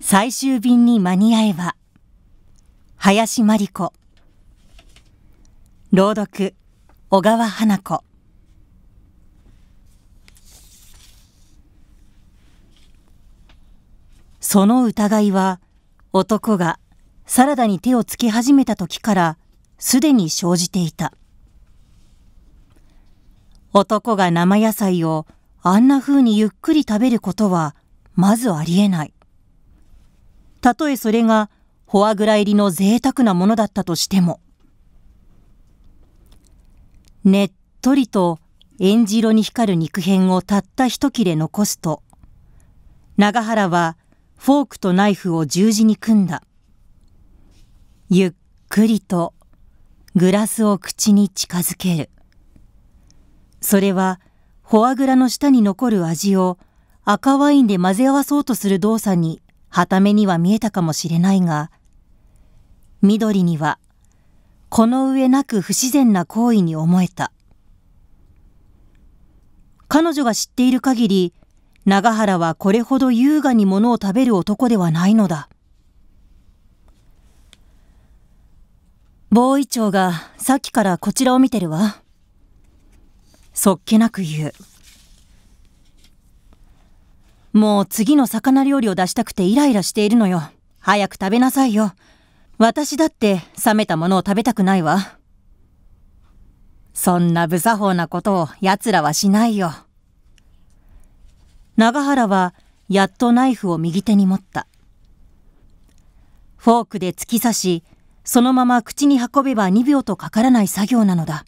最終便に間に合えば林真理子朗読小川花子その疑いは男がサラダに手をつけ始めた時からすでに生じていた男が生野菜をあんな風にゆっくり食べることはまずありえないたとえそれがフォアグラ入りの贅沢なものだったとしても。ねっとりとえんじ色に光る肉片をたった一切れ残すと、長原はフォークとナイフを十字に組んだ。ゆっくりとグラスを口に近づける。それはフォアグラの下に残る味を赤ワインで混ぜ合わそうとする動作に傍目には見えたかもしれないが、緑には、この上なく不自然な行為に思えた。彼女が知っている限り、長原はこれほど優雅に物を食べる男ではないのだ。防衛長がさっきからこちらを見てるわ。そっけなく言う。もう次の魚料理を出したくてイライラしているのよ。早く食べなさいよ。私だって冷めたものを食べたくないわ。そんな無作法なことを奴らはしないよ。長原はやっとナイフを右手に持った。フォークで突き刺し、そのまま口に運べば2秒とかからない作業なのだ。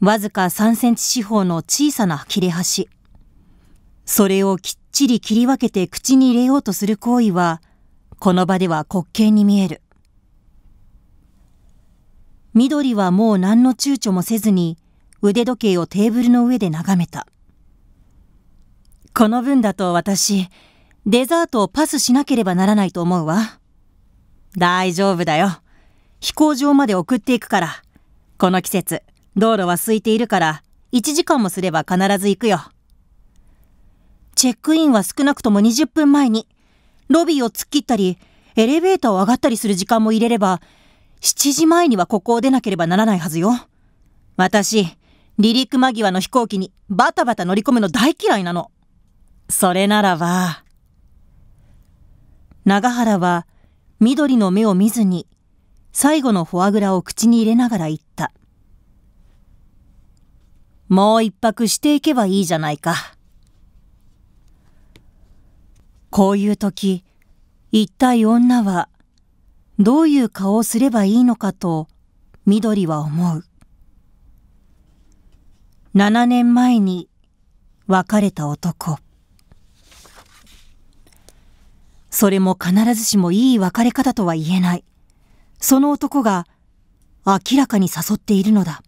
わずか3センチ四方の小さな切れ端。それをきっちり切り分けて口に入れようとする行為は、この場では滑稽に見える。緑はもう何の躊躇もせずに、腕時計をテーブルの上で眺めた。この分だと私、デザートをパスしなければならないと思うわ。大丈夫だよ。飛行場まで送っていくから。この季節、道路は空いているから、1時間もすれば必ず行くよ。チェックインは少なくとも20分前に、ロビーを突っ切ったり、エレベーターを上がったりする時間も入れれば、7時前にはここを出なければならないはずよ。私、離陸間際の飛行機にバタバタ乗り込むの大嫌いなの。それならば。長原は緑の目を見ずに、最後のフォアグラを口に入れながら言った。もう一泊していけばいいじゃないか。こういう時、一体女はどういう顔をすればいいのかと緑は思う。七年前に別れた男。それも必ずしもいい別れ方とは言えない。その男が明らかに誘っているのだ。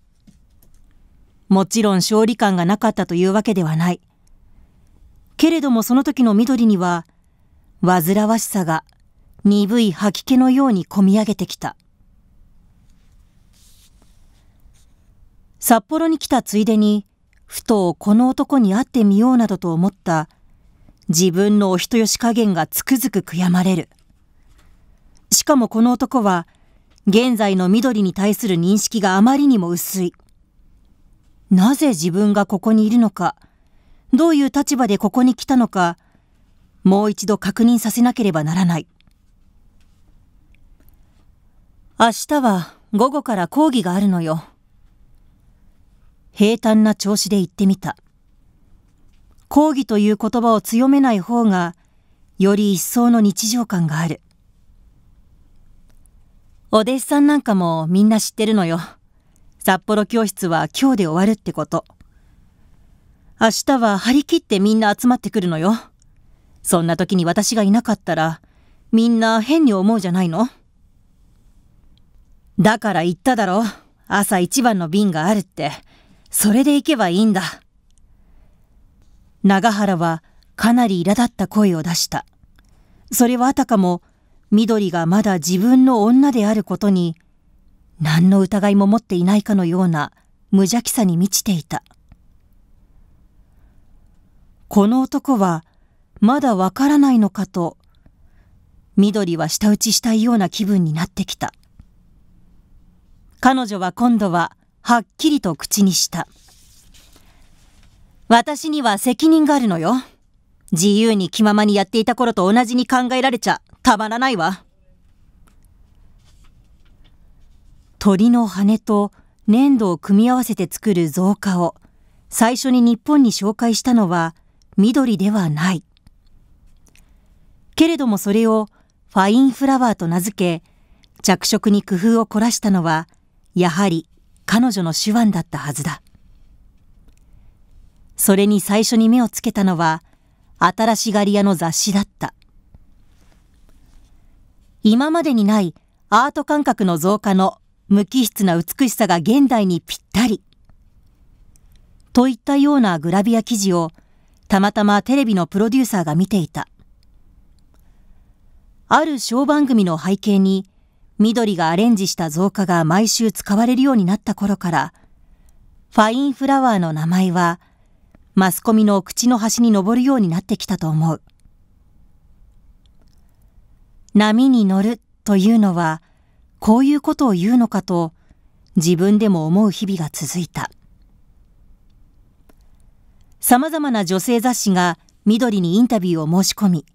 もちろん勝利感がなかったというわけではない。けれどもその時の緑には煩わしさが鈍い吐き気のようにこみ上げてきた。札幌に来たついでに、ふとこの男に会ってみようなどと思った自分のお人よし加減がつくづく悔やまれる。しかもこの男は、現在の緑に対する認識があまりにも薄い。なぜ自分がここにいるのか、どういう立場でここに来たのか、もう一度確認させなければならない。明日は午後から講義があるのよ。平坦な調子で言ってみた。講義という言葉を強めない方が、より一層の日常感がある。お弟子さんなんかもみんな知ってるのよ。札幌教室は今日で終わるってこと。明日は張り切ってみんな集まってくるのよ。そんな時に私がいなかったら、みんな変に思うじゃないのだから言っただろ。朝一番の便があるって。それで行けばいいんだ。長原はかなり苛立った声を出した。それはあたかも、緑がまだ自分の女であることに、何の疑いも持っていないかのような無邪気さに満ちていた。この男は、まだわからないのかと、緑は舌打ちしたいような気分になってきた。彼女は今度ははっきりと口にした。私には責任があるのよ。自由に気ままにやっていた頃と同じに考えられちゃたまらないわ。鳥の羽と粘土を組み合わせて作る造花を最初に日本に紹介したのは緑ではない。けれどもそれをファインフラワーと名付け、着色に工夫を凝らしたのは、やはり彼女の手腕だったはずだ。それに最初に目をつけたのは、新しがり屋の雑誌だった。今までにないアート感覚の増加の無機質な美しさが現代にぴったり。といったようなグラビア記事をたまたまテレビのプロデューサーが見ていた。ある小番組の背景に、緑がアレンジした造花が毎週使われるようになった頃から、ファインフラワーの名前は、マスコミの口の端に登るようになってきたと思う。波に乗るというのは、こういうことを言うのかと、自分でも思う日々が続いた。様々な女性雑誌が緑にインタビューを申し込み、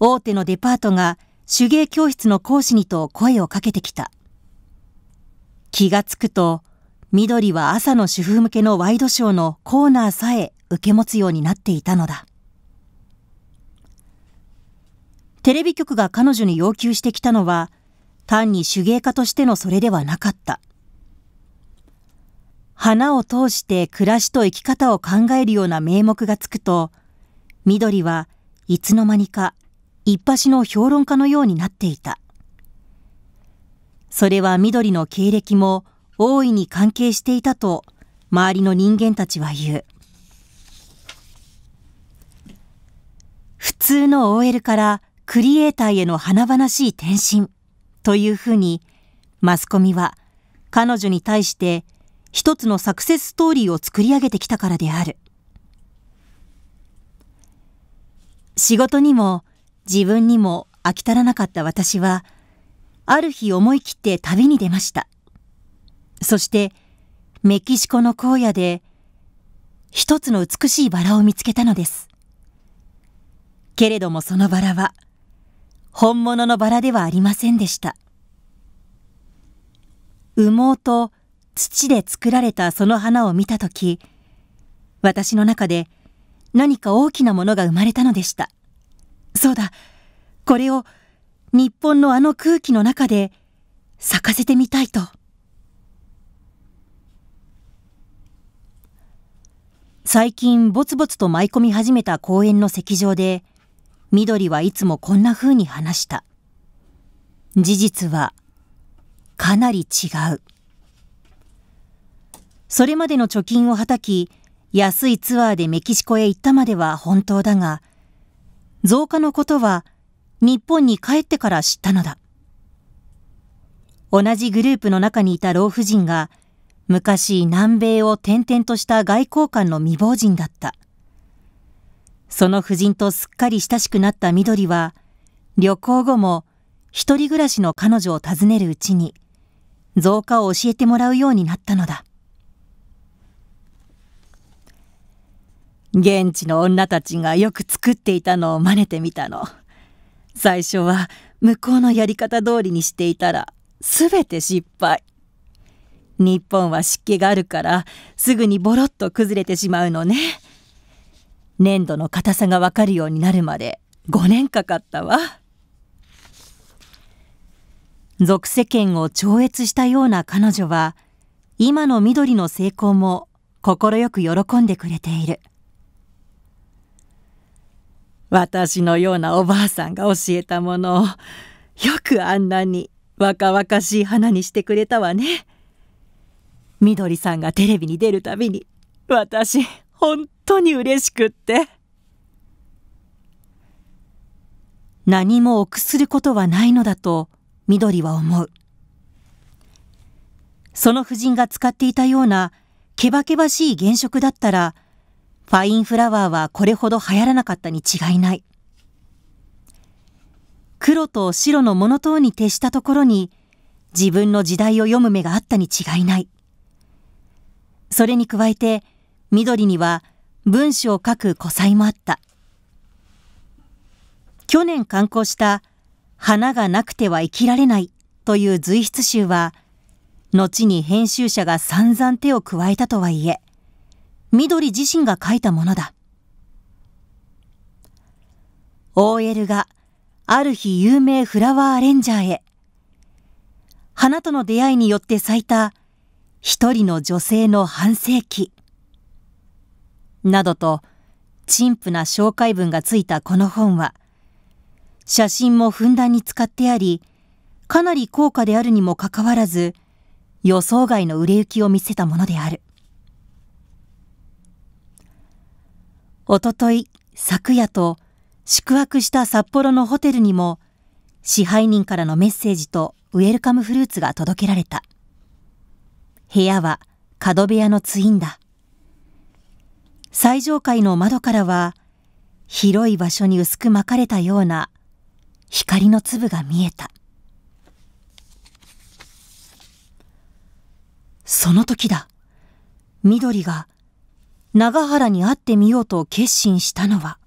大手のデパートが手芸教室の講師にと声をかけてきた。気がつくと、緑は朝の主婦向けのワイドショーのコーナーさえ受け持つようになっていたのだ。テレビ局が彼女に要求してきたのは、単に手芸家としてのそれではなかった。花を通して暮らしと生き方を考えるような名目がつくと、緑はいつの間にか一発の評論家のようになっていた。それは緑の経歴も大いに関係していたと周りの人間たちは言う。普通の OL からクリエイターへの華々しい転身というふうにマスコミは彼女に対して一つのサクセスストーリーを作り上げてきたからである。仕事にも自分にも飽き足らなかった私は、ある日思い切って旅に出ました。そして、メキシコの荒野で、一つの美しいバラを見つけたのです。けれどもそのバラは、本物のバラではありませんでした。羽毛と土で作られたその花を見たとき、私の中で何か大きなものが生まれたのでした。そうだ、これを日本のあの空気の中で咲かせてみたいと。最近ぼつぼつと舞い込み始めた公園の席上で、緑はいつもこんな風に話した。事実はかなり違う。それまでの貯金をはたき、安いツアーでメキシコへ行ったまでは本当だが、増加のことは日本に帰ってから知ったのだ。同じグループの中にいた老婦人が昔南米を転々とした外交官の未亡人だった。その夫人とすっかり親しくなった緑は旅行後も一人暮らしの彼女を訪ねるうちに増加を教えてもらうようになったのだ。現地の女たちがよく作っていたのを真似てみたの。最初は向こうのやり方通りにしていたら全て失敗。日本は湿気があるからすぐにボロッと崩れてしまうのね。粘土の硬さがわかるようになるまで5年かかったわ。俗世間を超越したような彼女は今の緑の成功も快く喜んでくれている。私のようなおばあさんが教えたものをよくあんなに若々しい花にしてくれたわね。みどりさんがテレビに出るたびに私本当に嬉しくって。何も臆することはないのだとみどりは思う。その夫人が使っていたようなけばけばしい原色だったらファインフラワーはこれほど流行らなかったに違いない。黒と白のモノトーンに徹したところに自分の時代を読む目があったに違いない。それに加えて緑には文章を書く古才もあった。去年刊行した花がなくては生きられないという随筆集は後に編集者が散々手を加えたとはいえ緑自身が書いたものだ。OL がある日有名フラワーアレンジャーへ、花との出会いによって咲いた一人の女性の半世紀、などと、陳腐な紹介文がついたこの本は、写真もふんだんに使ってあり、かなり高価であるにもかかわらず、予想外の売れ行きを見せたものである。おととい、昨夜と宿泊した札幌のホテルにも支配人からのメッセージとウェルカムフルーツが届けられた。部屋は角部屋のツインだ。最上階の窓からは広い場所に薄く巻かれたような光の粒が見えた。その時だ。緑が長原に会ってみようと決心したのは。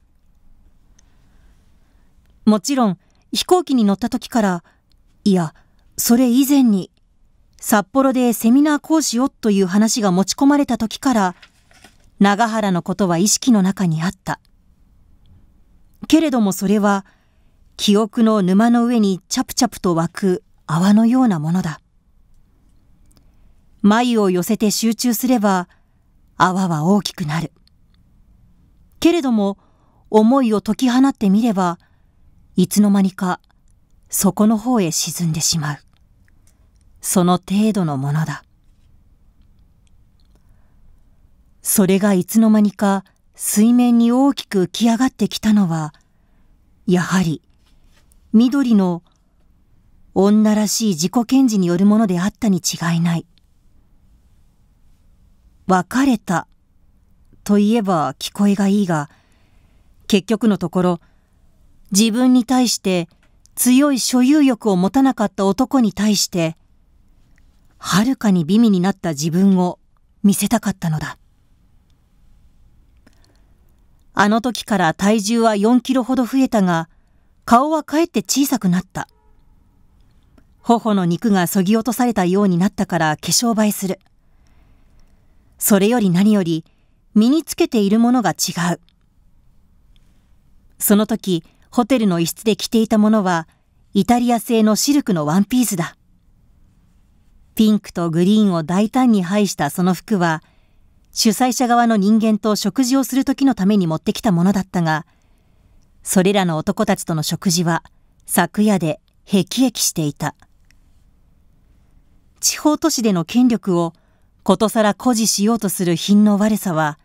もちろん、飛行機に乗った時から、いや、それ以前に、札幌でセミナー講師をという話が持ち込まれた時から、長原のことは意識の中にあった。けれどもそれは、記憶の沼の上にチャプチャプと湧く泡のようなものだ。眉を寄せて集中すれば、泡は大きくなる。けれども、思いを解き放ってみれば、いつの間にか、底の方へ沈んでしまう。その程度のものだ。それがいつの間にか水面に大きく浮き上がってきたのは、やはり、緑の女らしい自己顕示によるものであったに違いない。別れたといえば聞こえがいいが、結局のところ、自分に対して強い所有欲を持たなかった男に対して、はるかに美味になった自分を見せたかったのだ。あの時から体重は4キロほど増えたが、顔はかえって小さくなった。頬の肉がそぎ落とされたようになったから化粧映えする。それより何より身につけているものが違う。その時、ホテルの一室で着ていたものは、イタリア製のシルクのワンピースだ。ピンクとグリーンを大胆に配したその服は、主催者側の人間と食事をする時のために持ってきたものだったが、それらの男たちとの食事は、昨夜でへきしていた。地方都市での権力をことさら誇示しようとする品の悪さは、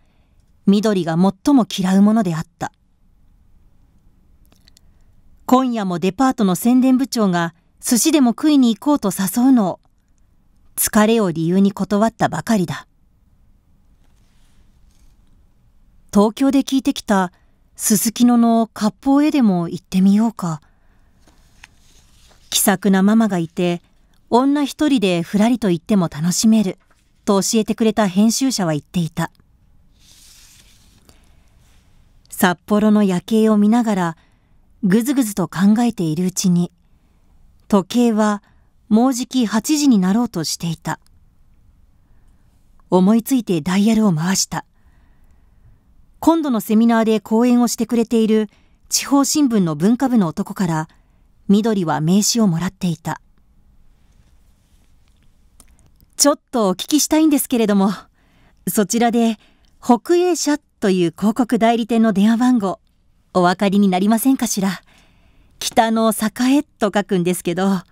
緑が最も嫌うものであった。今夜もデパートの宣伝部長が寿司でも食いに行こうと誘うのを、疲れを理由に断ったばかりだ。東京で聞いてきたすすきのの割烹へでも行ってみようか。気さくなママがいて、女一人でふらりと行っても楽しめる。と教えてくれた編集者は言っていた。札幌の夜景を見ながら、ぐずぐずと考えているうちに、時計はもうじき8時になろうとしていた。思いついてダイヤルを回した。今度のセミナーで講演をしてくれている地方新聞の文化部の男から、緑は名刺をもらっていた。ちょっとお聞きしたいんですけれども、そちらで、北栄社という広告代理店の電話番号、お分かりになりませんかしら。北の栄と書くんですけど。あ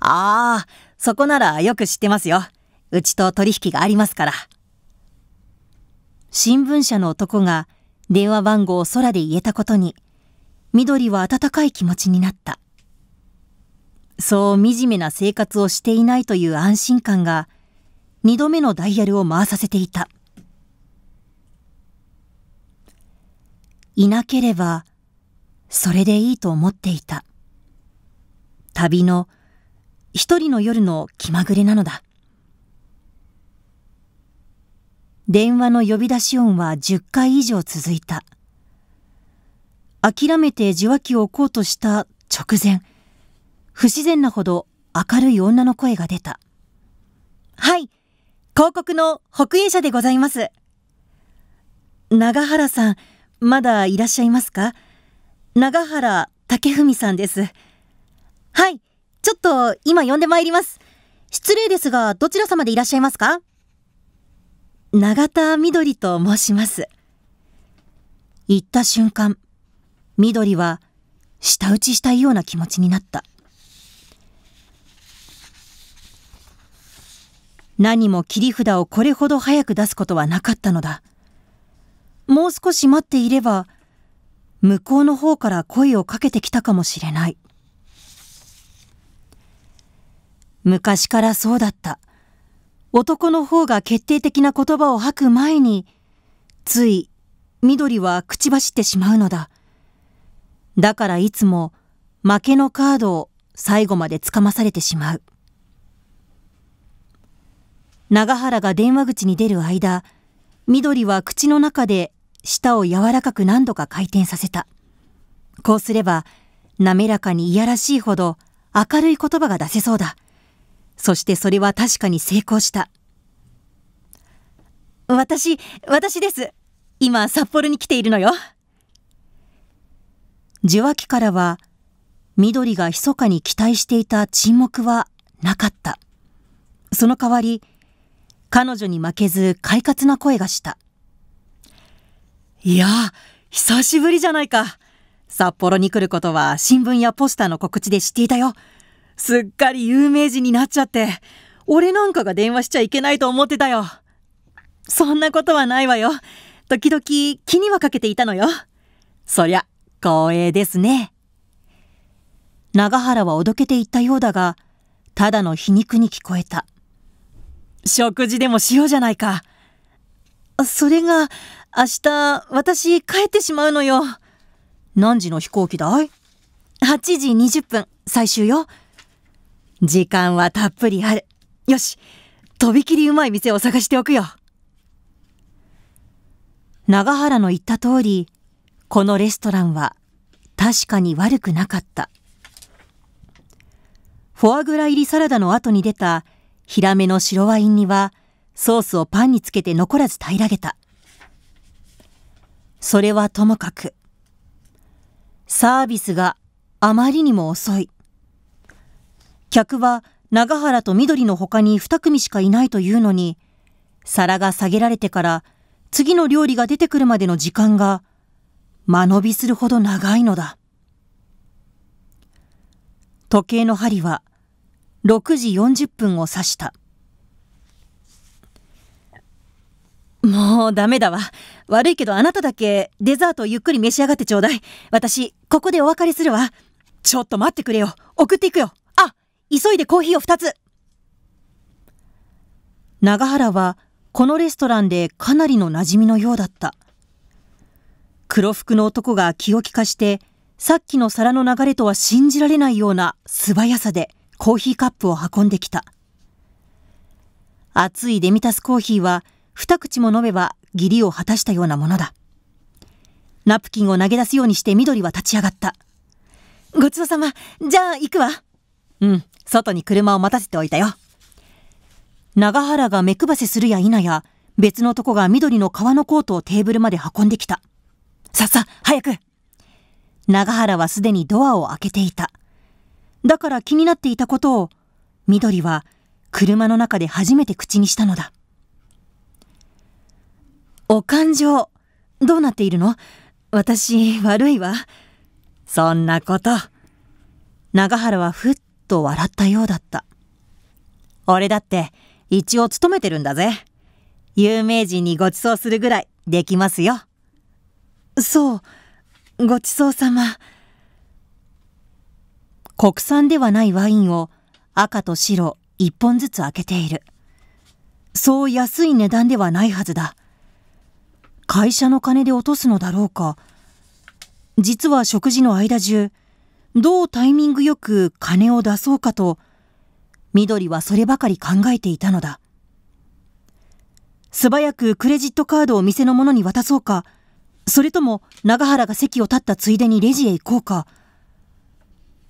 あ、そこならよく知ってますよ。うちと取引がありますから。新聞社の男が電話番号を空で言えたことに、緑は温かい気持ちになった。そう惨めな生活をしていないという安心感が、二度目のダイヤルを回させていた。いなければ、それでいいと思っていた。旅の一人の夜の気まぐれなのだ。電話の呼び出し音は10回以上続いた。諦めて受話器を置こうとした直前、不自然なほど明るい女の声が出た。はい、広告の北映社でございます。長原さん、まだいらっしゃいますか長原武文さんです。はい、ちょっと今呼んでまいります。失礼ですが、どちら様でいらっしゃいますか永田みどりと申します。言った瞬間、みどりは舌打ちしたいような気持ちになった。何も切り札をこれほど早く出すことはなかったのだ。もう少し待っていれば、向こうの方から声をかけてきたかもしれない。昔からそうだった。男の方が決定的な言葉を吐く前に、つい緑は口走ってしまうのだ。だからいつも負けのカードを最後までつかまされてしまう。長原が電話口に出る間、緑は口の中で舌を柔らかく何度か回転させた。こうすれば、滑らかにいやらしいほど明るい言葉が出せそうだ。そしてそれは確かに成功した。私、私です。今、札幌に来ているのよ。受話器からは、緑が密かに期待していた沈黙はなかった。その代わり、彼女に負けず快活な声がした。いや久しぶりじゃないか。札幌に来ることは新聞やポスターの告知で知っていたよ。すっかり有名人になっちゃって、俺なんかが電話しちゃいけないと思ってたよ。そんなことはないわよ。時々気にはかけていたのよ。そりゃ、光栄ですね。長原はおどけていったようだが、ただの皮肉に聞こえた。食事でもしようじゃないか。それが、明日、私、帰ってしまうのよ。何時の飛行機だい ?8 時20分、最終よ。時間はたっぷりある。よし、とびきりうまい店を探しておくよ。長原の言った通り、このレストランは確かに悪くなかった。フォアグラ入りサラダの後に出たヒラメの白ワインには、ソースをパンにつけて残らず平らげた。それはともかく、サービスがあまりにも遅い。客は長原と緑の他に二組しかいないというのに、皿が下げられてから次の料理が出てくるまでの時間が間延びするほど長いのだ。時計の針は6時40分を指した。もうダメだわ。悪いけどあなただけデザートをゆっくり召し上がってちょうだい。私、ここでお別れするわ。ちょっと待ってくれよ。送っていくよ。あ、急いでコーヒーを2つ。長原は、このレストランでかなりの馴染みのようだった。黒服の男が気を利かして、さっきの皿の流れとは信じられないような素早さで、コーヒーカップを運んできた。熱いデミタスコーヒーは二口も飲めば義理を果たしたようなものだ。ナプキンを投げ出すようにして緑は立ち上がった。ごちそうさま。じゃあ行くわ。うん、外に車を待たせておいたよ。長原が目配せするや否や、別の男が緑の革のコートをテーブルまで運んできた。さっさ、早く長原はすでにドアを開けていた。だから気になっていたことを、緑は車の中で初めて口にしたのだ。お勘定、どうなっているの私、悪いわ。そんなこと。長原はふっと笑ったようだった。俺だって、一応勤めてるんだぜ。有名人にご馳走するぐらいできますよ。そう、ごちそうさま。国産ではないワインを赤と白1本ずつ開けている。そう安い値段ではないはずだ。会社の金で落とすのだろうか。実は食事の間中、どうタイミングよく金を出そうかと、緑はそればかり考えていたのだ。素早くクレジットカードを店の者に渡そうか、それとも永原が席を立ったついでにレジへ行こうか、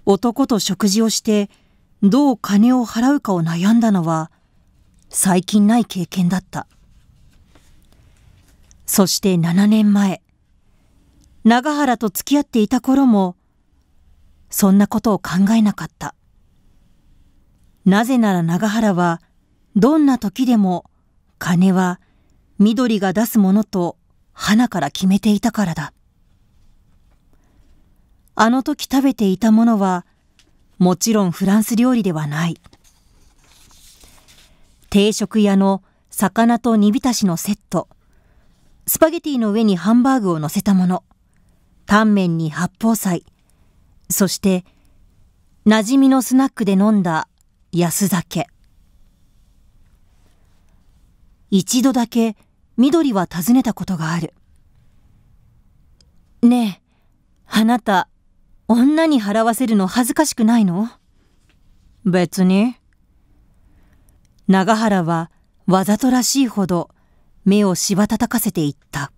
男と食事をしてどう金を払うかを悩んだのは最近ない経験だったそして7年前長原と付き合っていた頃もそんなことを考えなかったなぜなら長原はどんな時でも金は緑が出すものと花から決めていたからだあの時食べていたものは、もちろんフランス料理ではない。定食屋の魚と煮浸しのセット、スパゲティの上にハンバーグを乗せたもの、タンメンに八宝菜、そして、馴染みのスナックで飲んだ安酒。一度だけ緑は尋ねたことがある。ねえ、あなた、女に払わせるの恥ずかしくないの別に。長原はわざとらしいほど目をしばたたかせていった。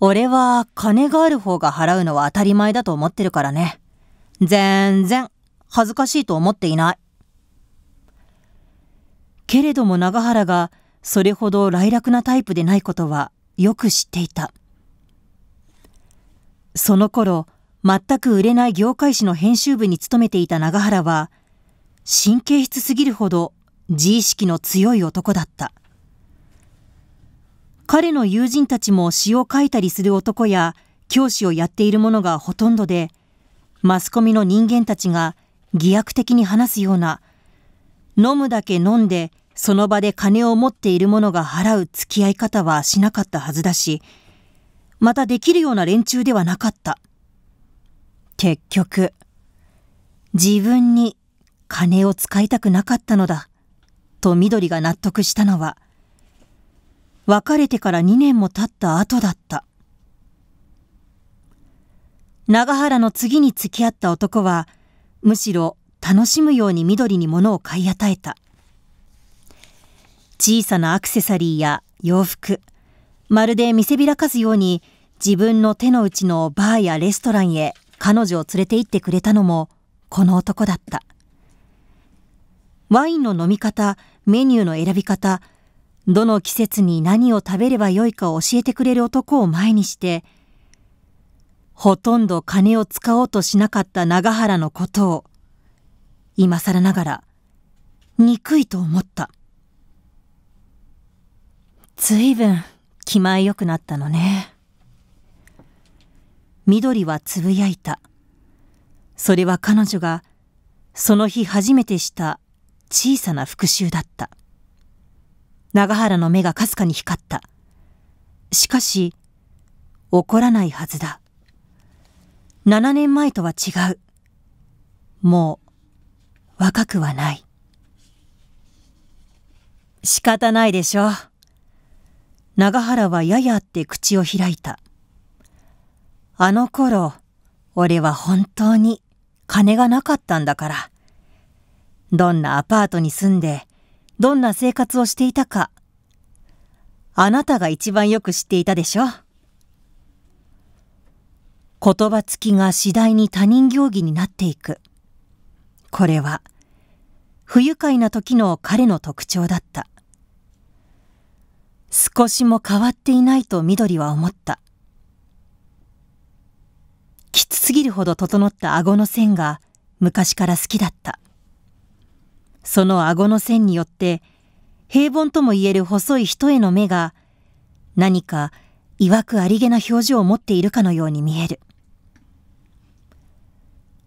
俺は金がある方が払うのは当たり前だと思ってるからね。全然恥ずかしいと思っていない。けれども長原がそれほど来楽なタイプでないことはよく知っていた。その頃、全く売れない業界誌の編集部に勤めていた永原は、神経質すぎるほど自意識の強い男だった。彼の友人たちも詩を書いたりする男や教師をやっている者がほとんどで、マスコミの人間たちが偽薬的に話すような、飲むだけ飲んでその場で金を持っている者が払う付き合い方はしなかったはずだし、またできるような連中ではなかった。結局、自分に金を使いたくなかったのだ、と緑が納得したのは、別れてから2年も経った後だった。長原の次に付き合った男は、むしろ楽しむように緑に物を買い与えた。小さなアクセサリーや洋服、まるで見せびらかすように自分の手の内のバーやレストランへ彼女を連れて行ってくれたのも、この男だった。ワインの飲み方、メニューの選び方、どの季節に何を食べればよいか教えてくれる男を前にして、ほとんど金を使おうとしなかった長原のことを、今更ながら、憎いと思った。随分、気前良くなったのね。緑はつぶやいた。それは彼女がその日初めてした小さな復讐だった。長原の目がかすかに光った。しかし、怒らないはずだ。七年前とは違う。もう、若くはない。仕方ないでしょう。長原はややって口を開いた。あの頃、俺は本当に金がなかったんだから。どんなアパートに住んで、どんな生活をしていたか。あなたが一番よく知っていたでしょ言葉つきが次第に他人行儀になっていく。これは、不愉快な時の彼の特徴だった。少しも変わっていないと緑は思った。きつすぎるほど整った顎の線が昔から好きだった。その顎の線によって、平凡とも言える細い人への目が、何か曰くありげな表情を持っているかのように見える。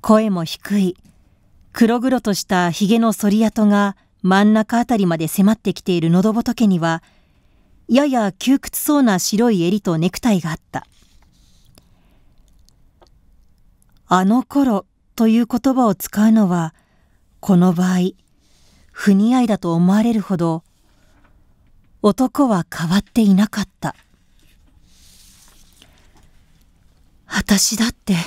声も低い、黒々とした髭の反り跡が真ん中あたりまで迫ってきている喉仏には、やや窮屈そうな白い襟とネクタイがあった。あの頃という言葉を使うのは、この場合、不似合いだと思われるほど、男は変わっていなかった。私だって。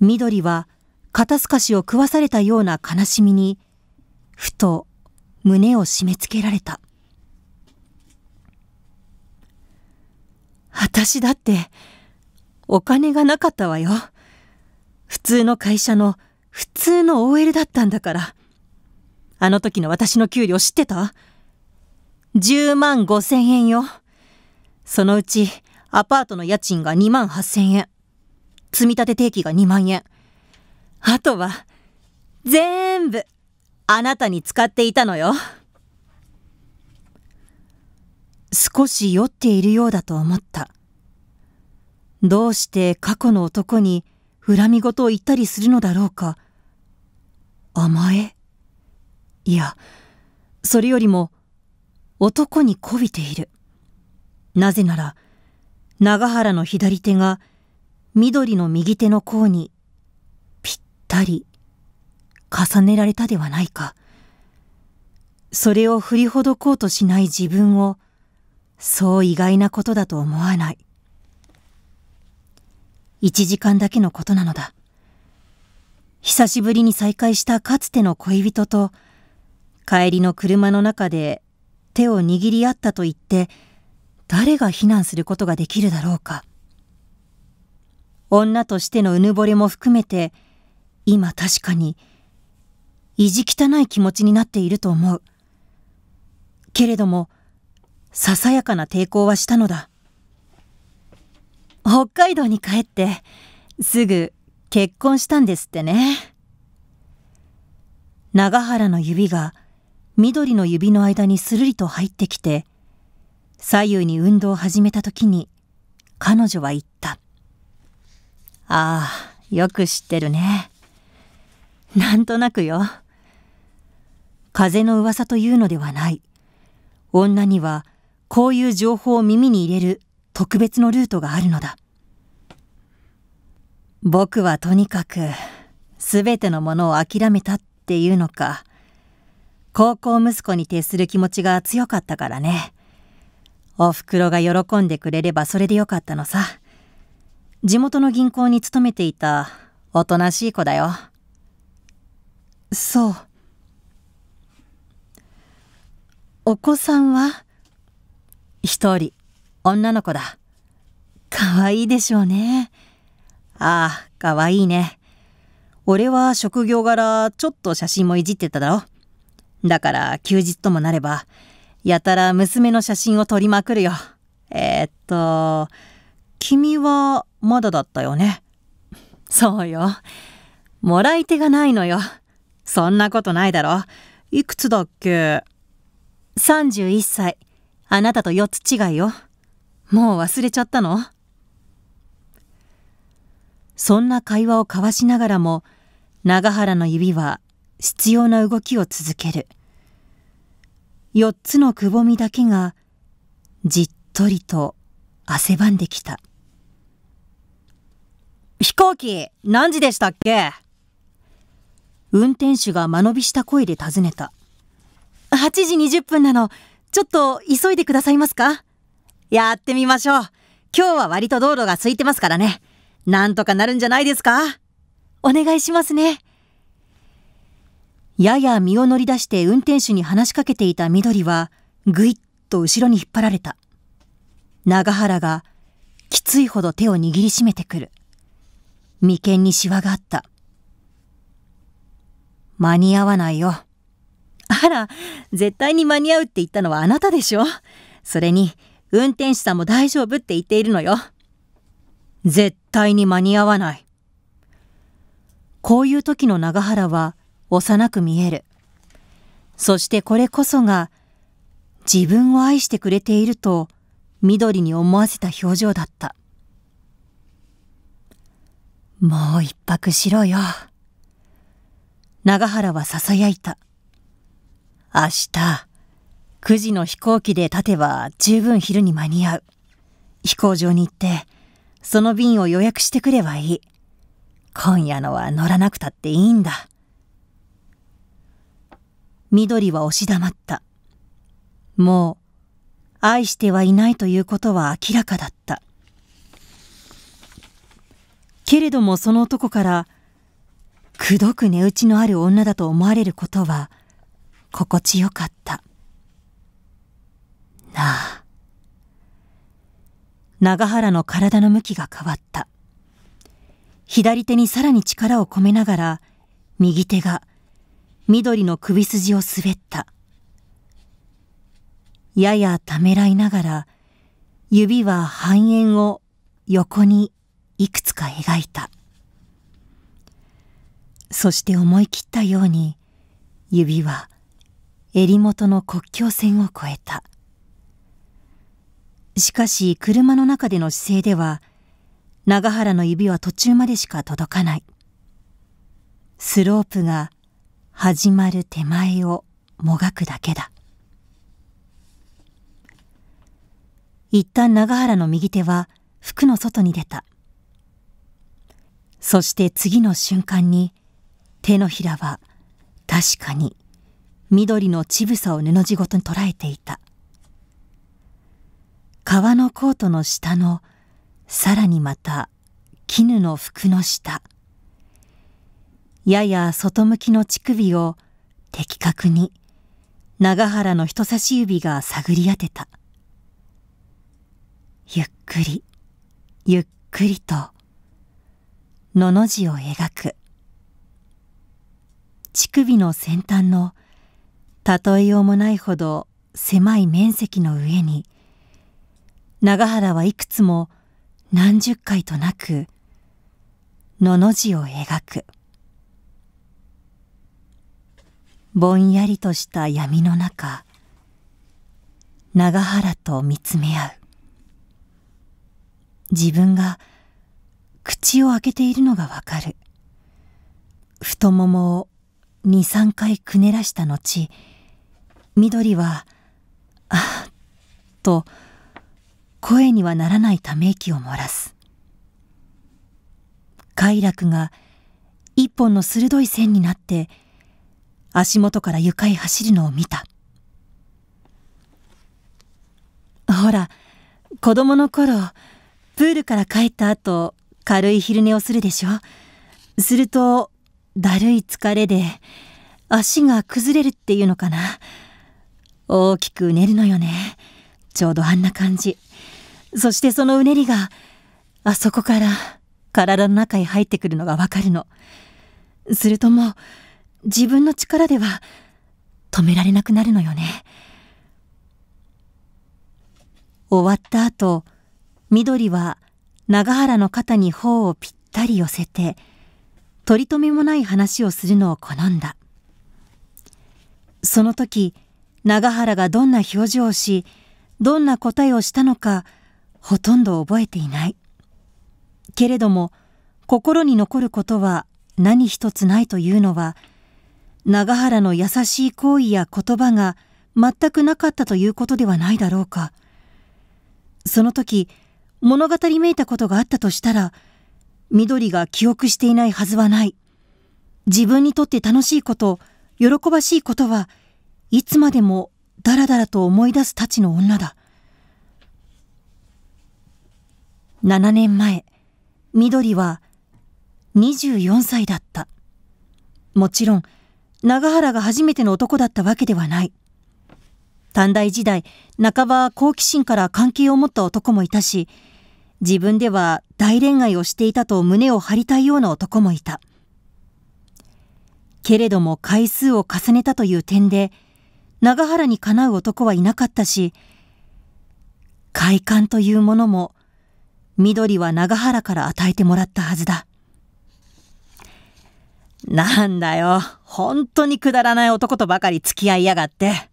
緑は肩透かしを食わされたような悲しみに、ふと胸を締め付けられた。私だって、お金がなかったわよ。普通の会社の普通の OL だったんだから。あの時の私の給料知ってた ?10 万5千円よ。そのうちアパートの家賃が2万8千円。積み立て定期が2万円。あとは、全部、あなたに使っていたのよ。少し酔っているようだと思った。どうして過去の男に恨み事を言ったりするのだろうか。甘えいや、それよりも男に媚びている。なぜなら、長原の左手が緑の右手の甲にぴったり重ねられたではないか。それを振りほどこうとしない自分をそう意外なことだと思わない。一時間だけのことなのだ。久しぶりに再会したかつての恋人と、帰りの車の中で手を握り合ったと言って、誰が非難することができるだろうか。女としてのうぬぼれも含めて、今確かに、意地汚い気持ちになっていると思う。けれども、ささやかな抵抗はしたのだ。北海道に帰ってすぐ結婚したんですってね長原の指が緑の指の間にするりと入ってきて左右に運動を始めた時に彼女は言った「ああよく知ってるね」なんとなくよ風の噂というのではない女にはこういう情報を耳に入れる特別のルートがあるのだ僕はとにかく全てのものを諦めたっていうのか高校息子に徹する気持ちが強かったからねおふくろが喜んでくれればそれでよかったのさ地元の銀行に勤めていたおとなしい子だよそうお子さんは一人女の子だ。かわいいでしょうね。ああ、かわいいね。俺は職業柄、ちょっと写真もいじってただろ。だから休日ともなれば、やたら娘の写真を撮りまくるよ。えー、っと、君はまだだったよね。そうよ。もらい手がないのよ。そんなことないだろ。いくつだっけ ?31 歳。あなたと4つ違いよ。もう忘れちゃったのそんな会話を交わしながらも永原の指は必要な動きを続ける四つのくぼみだけがじっとりと汗ばんできた飛行機何時でしたっけ運転手が間延びした声で尋ねた8時20分なのちょっと急いでくださいますかやってみましょう。今日は割と道路が空いてますからね。なんとかなるんじゃないですかお願いしますね。やや身を乗り出して運転手に話しかけていた緑は、ぐいっと後ろに引っ張られた。長原が、きついほど手を握りしめてくる。眉間にシワがあった。間に合わないよ。あら、絶対に間に合うって言ったのはあなたでしょそれに、運転手さんも大丈夫って言っているのよ。絶対に間に合わない。こういう時の長原は幼く見える。そしてこれこそが自分を愛してくれていると緑に思わせた表情だった。もう一泊しろよ。長原は囁いた。明日、9時の飛行機で立てば十分昼に間に合う。飛行場に行って、その便を予約してくればいい。今夜のは乗らなくたっていいんだ。緑は押し黙った。もう、愛してはいないということは明らかだった。けれどもその男から、くどく値打ちのある女だと思われることは、心地よかった。なあ。長原の体の向きが変わった。左手にさらに力を込めながら、右手が緑の首筋を滑った。ややためらいながら、指は半円を横にいくつか描いた。そして思い切ったように、指は襟元の国境線を越えた。しかし車の中での姿勢では永原の指は途中までしか届かないスロープが始まる手前をもがくだけだ一旦永原の右手は服の外に出たそして次の瞬間に手のひらは確かに緑の乳房を布地ごとに捉えていた革のコートの下のさらにまた絹の服の下やや外向きの乳首を的確に長原の人差し指が探り当てたゆっくりゆっくりとのの字を描く乳首の先端の例えようもないほど狭い面積の上に長原はいくつも何十回となくのの字を描くぼんやりとした闇の中長原と見つめ合う自分が口を開けているのがわかる太ももを二三回くねらした後緑は「あっ」と「声にはならないため息を漏らす快楽が一本の鋭い線になって足元から床へ走るのを見たほら子供の頃プールから帰った後軽い昼寝をするでしょするとだるい疲れで足が崩れるっていうのかな大きくうねるのよねちょうどあんな感じそしてそのうねりが、あそこから体の中へ入ってくるのがわかるの。するともう、自分の力では止められなくなるのよね。終わった後、緑は長原の肩に頬をぴったり寄せて、取り留めもない話をするのを好んだ。その時、長原がどんな表情をし、どんな答えをしたのか、ほとんど覚えていないけれども心に残ることは何一つないというのは長原の優しい行為や言葉が全くなかったということではないだろうかその時物語めいたことがあったとしたら緑が記憶していないはずはない自分にとって楽しいこと喜ばしいことはいつまでもだらだらと思い出すたちの女だ7年前、緑は24歳だった。もちろん、長原が初めての男だったわけではない。短大時代、半ば好奇心から関係を持った男もいたし、自分では大恋愛をしていたと胸を張りたいような男もいた。けれども回数を重ねたという点で、長原にかなう男はいなかったし、快感というものも緑は長原から与えてもらったはずだ。なんだよ、本当にくだらない男とばかり付き合いやがって。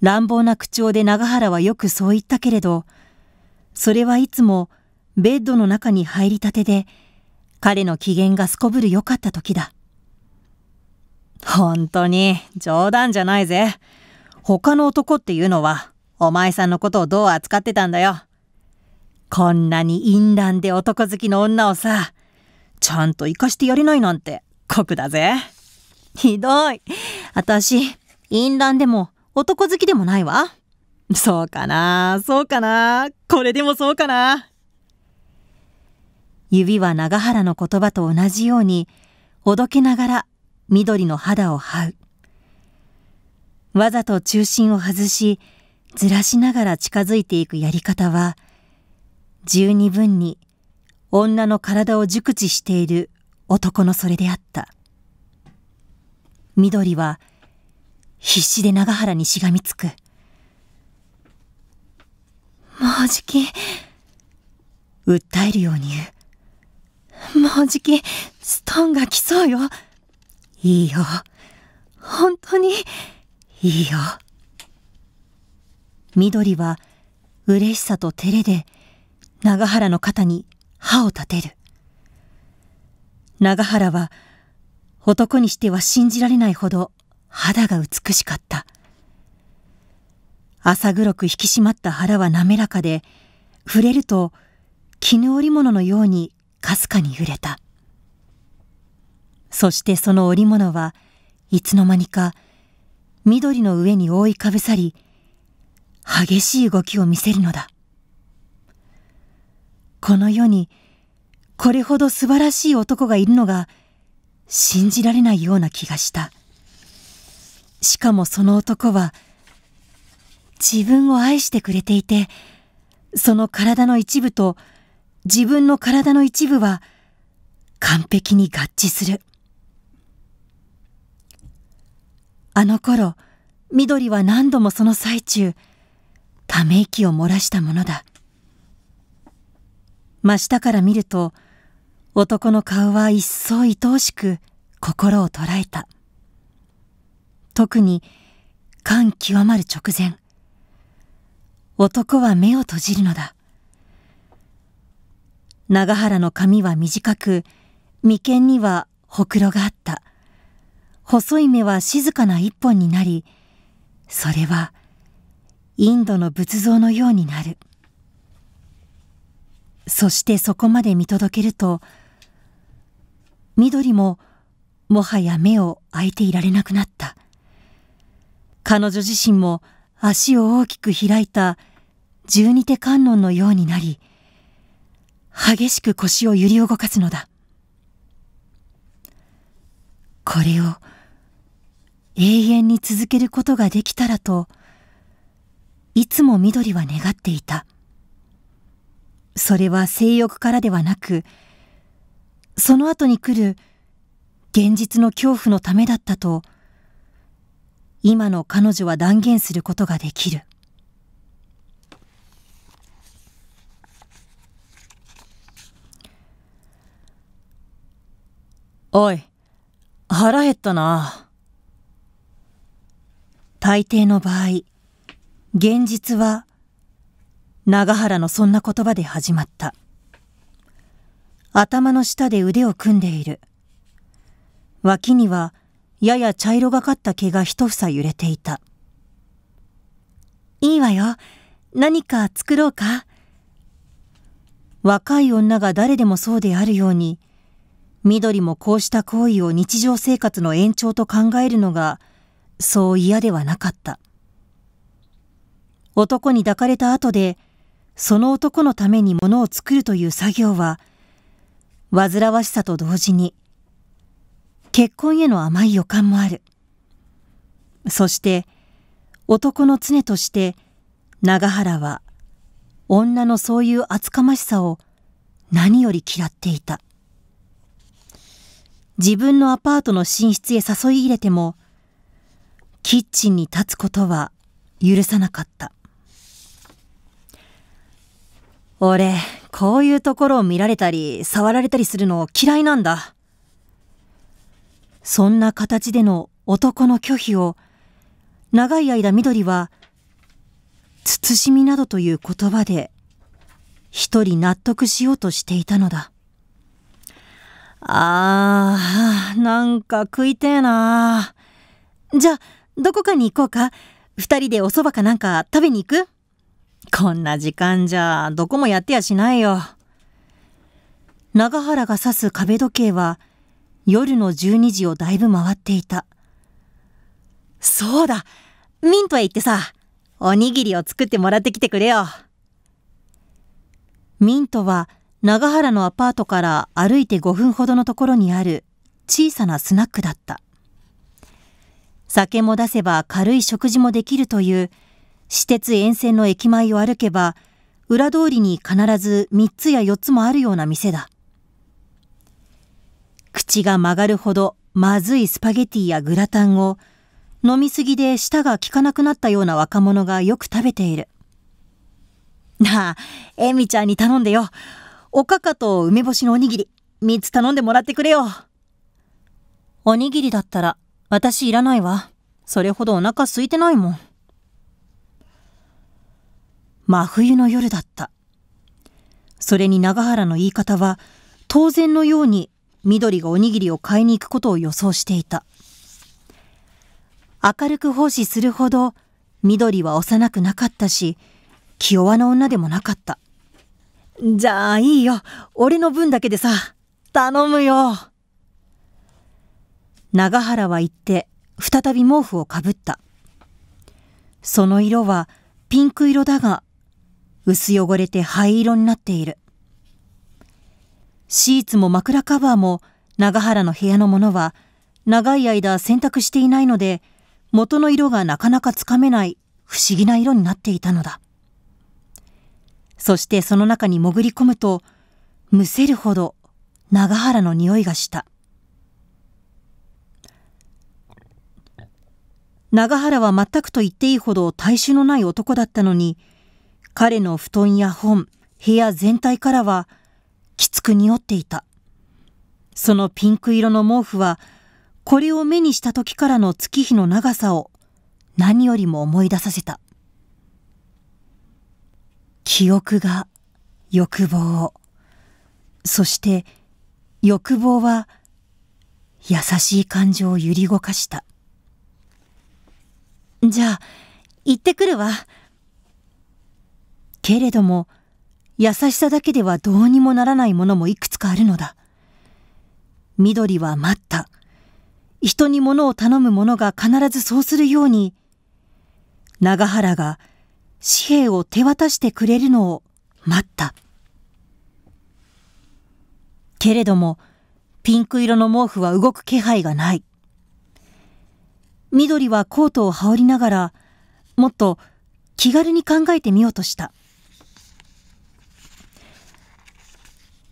乱暴な口調で長原はよくそう言ったけれど、それはいつもベッドの中に入りたてで、彼の機嫌がすこぶる良かった時だ。本当に冗談じゃないぜ。他の男っていうのは、お前さんのことをどう扱ってたんだよ。こんなに淫乱で男好きの女をさ、ちゃんと生かしてやれないなんて酷だぜ。ひどい。あたし、淫乱でも男好きでもないわ。そうかな、そうかな、これでもそうかな。指は長原の言葉と同じように、おどけながら緑の肌を這う。わざと中心を外し、ずらしながら近づいていくやり方は、十二分に女の体を熟知している男のそれであった。緑は必死で長原にしがみつく。もうじき。訴えるように言う。もうじき、ストーンが来そうよ。いいよ。本当に、いいよ。緑は、嬉しさと照れで、長原の肩に歯を立てる。長原は男にしては信じられないほど肌が美しかった。朝黒く引き締まった腹は滑らかで、触れると絹織物のようにかすかに揺れた。そしてその織物はいつの間にか緑の上に覆いかぶさり、激しい動きを見せるのだ。この世にこれほど素晴らしい男がいるのが信じられないような気がした。しかもその男は自分を愛してくれていて、その体の一部と自分の体の一部は完璧に合致する。あの頃、緑は何度もその最中、ため息を漏らしたものだ。真下から見ると、男の顔は一層愛おしく心を捉えた。特に、感極まる直前、男は目を閉じるのだ。長原の髪は短く、眉間にはほくろがあった。細い目は静かな一本になり、それはインドの仏像のようになる。そしてそこまで見届けると、緑ももはや目を開いていられなくなった。彼女自身も足を大きく開いた十二手観音のようになり、激しく腰を揺り動かすのだ。これを永遠に続けることができたらと、いつも緑は願っていた。それは性欲からではなく、その後に来る現実の恐怖のためだったと、今の彼女は断言することができる。おい、腹減ったな。大抵の場合、現実は長原のそんな言葉で始まった。頭の下で腕を組んでいる。脇には、やや茶色がかった毛が一房揺れていた。いいわよ。何か作ろうか。若い女が誰でもそうであるように、緑もこうした行為を日常生活の延長と考えるのが、そう嫌ではなかった。男に抱かれた後でその男のためにものを作るという作業は、煩わしさと同時に、結婚への甘い予感もある。そして、男の常として、長原は、女のそういう厚かましさを何より嫌っていた。自分のアパートの寝室へ誘い入れても、キッチンに立つことは許さなかった。俺、こういうところを見られたり、触られたりするの嫌いなんだ。そんな形での男の拒否を、長い間緑は、慎みなどという言葉で、一人納得しようとしていたのだ。あー、なんか食いてえなじゃあ、どこかに行こうか。二人でお蕎麦かなんか食べに行くこんな時間じゃ、どこもやってやしないよ。長原が指す壁時計は、夜の12時をだいぶ回っていた。そうだミントへ行ってさ、おにぎりを作ってもらってきてくれよ。ミントは、長原のアパートから歩いて5分ほどのところにある小さなスナックだった。酒も出せば軽い食事もできるという私鉄沿線の駅前を歩けば、裏通りに必ず3つや4つもあるような店だ。口が曲がるほどまずいスパゲティやグラタンを飲みすぎで舌が利かなくなったような若者がよく食べている。なあ、エミちゃんに頼んでよ。おかかと梅干しのおにぎり、3つ頼んでもらってくれよ。おにぎりだったら私いらないわ。それほどお腹空いてないもん。真冬の夜だった。それに長原の言い方は、当然のように緑がおにぎりを買いに行くことを予想していた。明るく奉仕するほど緑は幼くなかったし、気弱な女でもなかった。じゃあいいよ。俺の分だけでさ、頼むよ。長原は言って、再び毛布をかぶった。その色はピンク色だが、薄汚れて灰色になっている。シーツも枕カバーも長原の部屋のものは長い間洗濯していないので元の色がなかなかつかめない不思議な色になっていたのだ。そしてその中に潜り込むとむせるほど長原の匂いがした。長原は全くと言っていいほど体臭のない男だったのに、彼の布団や本、部屋全体からは、きつく匂っていた。そのピンク色の毛布は、これを目にした時からの月日の長さを何よりも思い出させた。記憶が欲望を。そして欲望は優しい感情を揺り動かした。じゃあ、行ってくるわ。けれども、優しさだけではどうにもならないものもいくつかあるのだ。緑は待った。人に物を頼む者が必ずそうするように、長原が紙幣を手渡してくれるのを待った。けれども、ピンク色の毛布は動く気配がない。緑はコートを羽織りながら、もっと気軽に考えてみようとした。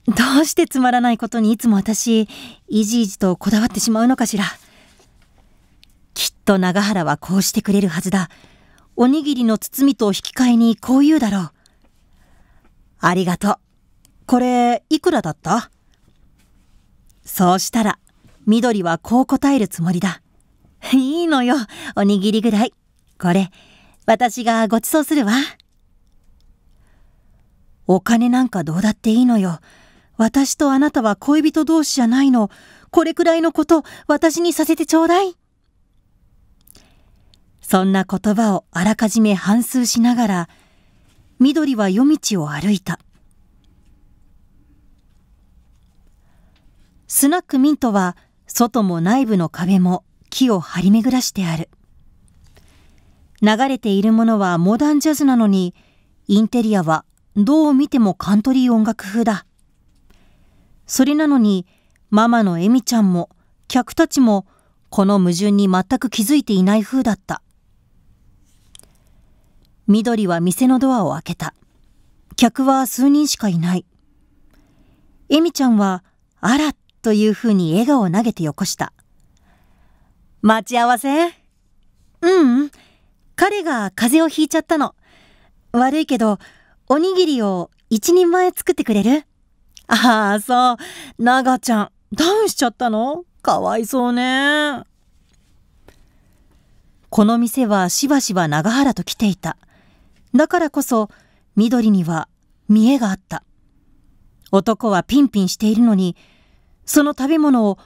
どうしてつまらないことにいつも私、いじいじとこだわってしまうのかしら。きっと長原はこうしてくれるはずだ。おにぎりの包みと引き換えにこう言うだろう。ありがとう。これ、いくらだったそうしたら、緑はこう答えるつもりだ。いいのよ、おにぎりぐらい。これ、私がご馳走するわ。お金なんかどうだっていいのよ。私とあなたは恋人同士じゃないの。これくらいのこと、私にさせてちょうだい。そんな言葉をあらかじめ反数しながら、緑は夜道を歩いた。スナックミントは、外も内部の壁も木を張り巡らしてある。流れているものはモダンジャズなのに、インテリアはどう見てもカントリー音楽風だ。それなのに、ママのエミちゃんも、客たちも、この矛盾に全く気づいていない風だった。緑は店のドアを開けた。客は数人しかいない。エミちゃんは、あら、という風に笑顔を投げてよこした。待ち合わせううん。彼が風邪をひいちゃったの。悪いけど、おにぎりを一人前作ってくれるああ、そう。ながちゃん、ダウンしちゃったのかわいそうね。この店はしばしば長原と来ていた。だからこそ、緑には見栄があった。男はピンピンしているのに、その食べ物を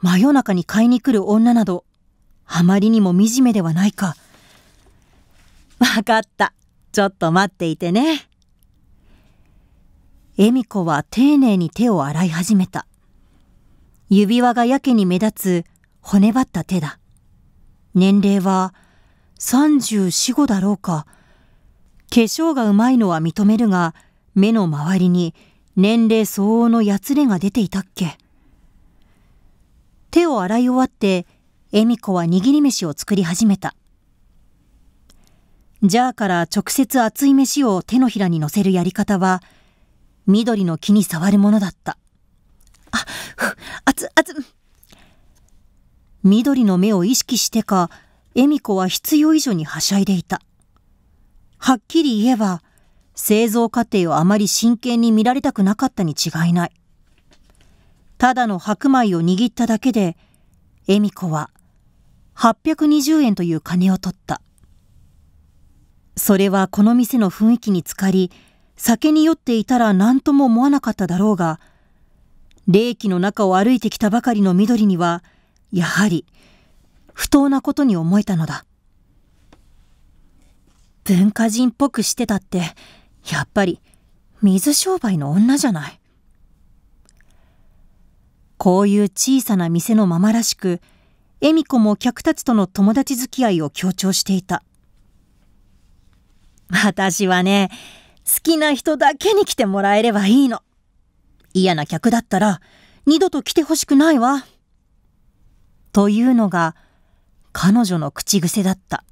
真夜中に買いに来る女など、あまりにも惨めではないか。わかった。ちょっと待っていてね。恵美子は丁寧に手を洗い始めた。指輪がやけに目立つ骨張った手だ。年齢は34、5だろうか。化粧がうまいのは認めるが、目の周りに年齢相応のやつれが出ていたっけ。手を洗い終わって、恵美子は握り飯を作り始めた。ジャーから直接熱い飯を手のひらに乗せるやり方は、緑の木に触るものだった。あ、ふ、緑の目を意識してか、恵美子は必要以上にはしゃいでいた。はっきり言えば、製造過程をあまり真剣に見られたくなかったに違いない。ただの白米を握っただけで、恵美子は820円という金を取った。それはこの店の雰囲気に浸かり、酒に酔っていたら何とも思わなかっただろうが、冷気の中を歩いてきたばかりの緑には、やはり、不当なことに思えたのだ。文化人っぽくしてたって、やっぱり、水商売の女じゃない。こういう小さな店のままらしく、恵美子も客たちとの友達付き合いを強調していた。私はね、好きな人だけに来てもらえればいいの。嫌な客だったら、二度と来てほしくないわ。というのが、彼女の口癖だった。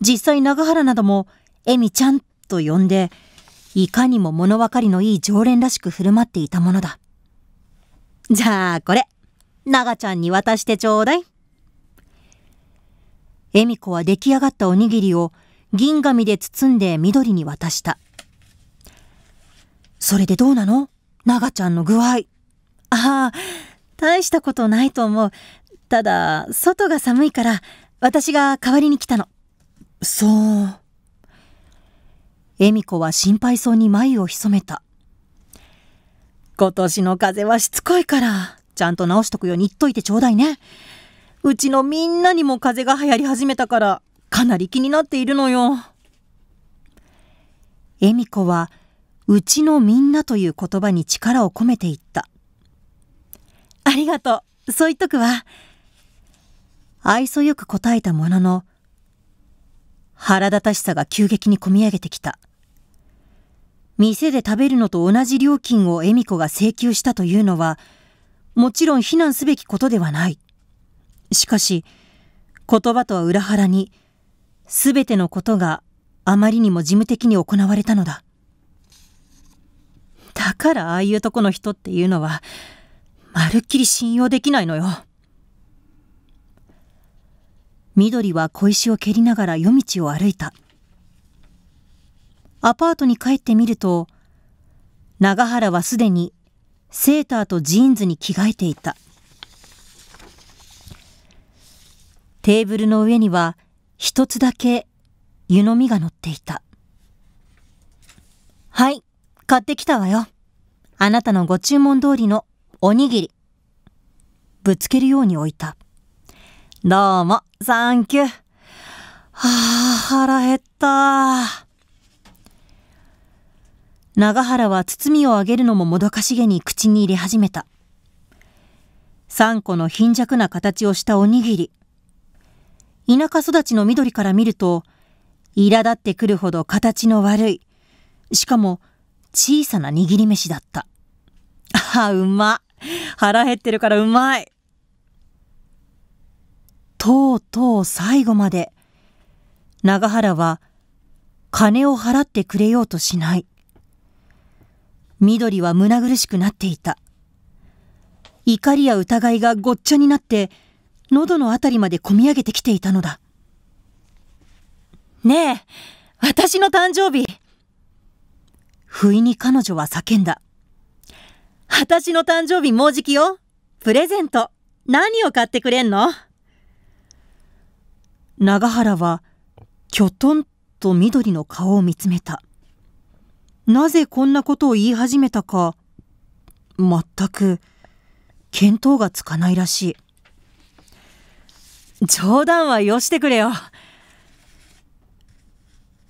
実際長原なども、エミちゃんと呼んで、いかにも物分かりのいい常連らしく振る舞っていたものだ。じゃあ、これ、長ちゃんに渡してちょうだい。エミ子は出来上がったおにぎりを、銀紙で包んで緑に渡した。それでどうなの長ちゃんの具合。ああ、大したことないと思う。ただ、外が寒いから、私が代わりに来たの。そう。恵美子は心配そうに眉を潜めた。今年の風はしつこいから、ちゃんと直しとくように言っといてちょうだいね。うちのみんなにも風邪が流行り始めたから、かなり気になっているのよ。恵美子は、うちのみんなという言葉に力を込めていった。ありがとう、そう言っとくわ。愛想よく答えたものの、腹立たしさが急激にこみ上げてきた。店で食べるのと同じ料金を恵美子が請求したというのは、もちろん非難すべきことではない。しかし、言葉とは裏腹に、すべてのことがあまりにも事務的に行われたのだ。だからああいうとこの人っていうのは、まるっきり信用できないのよ。緑は小石を蹴りながら夜道を歩いた。アパートに帰ってみると、長原はすでにセーターとジーンズに着替えていた。テーブルの上には一つだけ湯飲みが乗っていた。はい、買ってきたわよ。あなたのご注文通りのおにぎり。ぶつけるように置いた。どうも、サンキュー。はあ、腹減った。長原は包みをあげるのももどかしげに口に入れ始めた。三個の貧弱な形をしたおにぎり。田舎育ちの緑から見ると、苛立ってくるほど形の悪い、しかも小さな握り飯だった。ああ、うま。腹減ってるからうまい。とうとう最後まで、長原は金を払ってくれようとしない。緑は胸苦しくなっていた。怒りや疑いがごっちゃになって喉のあたりまで込み上げてきていたのだ。ねえ、私の誕生日不意に彼女は叫んだ。私の誕生日もうじきよ。プレゼント、何を買ってくれんの長原は、きょとんと緑の顔を見つめた。なぜこんなことを言い始めたか、全く、見当がつかないらしい。冗談はよしてくれよ。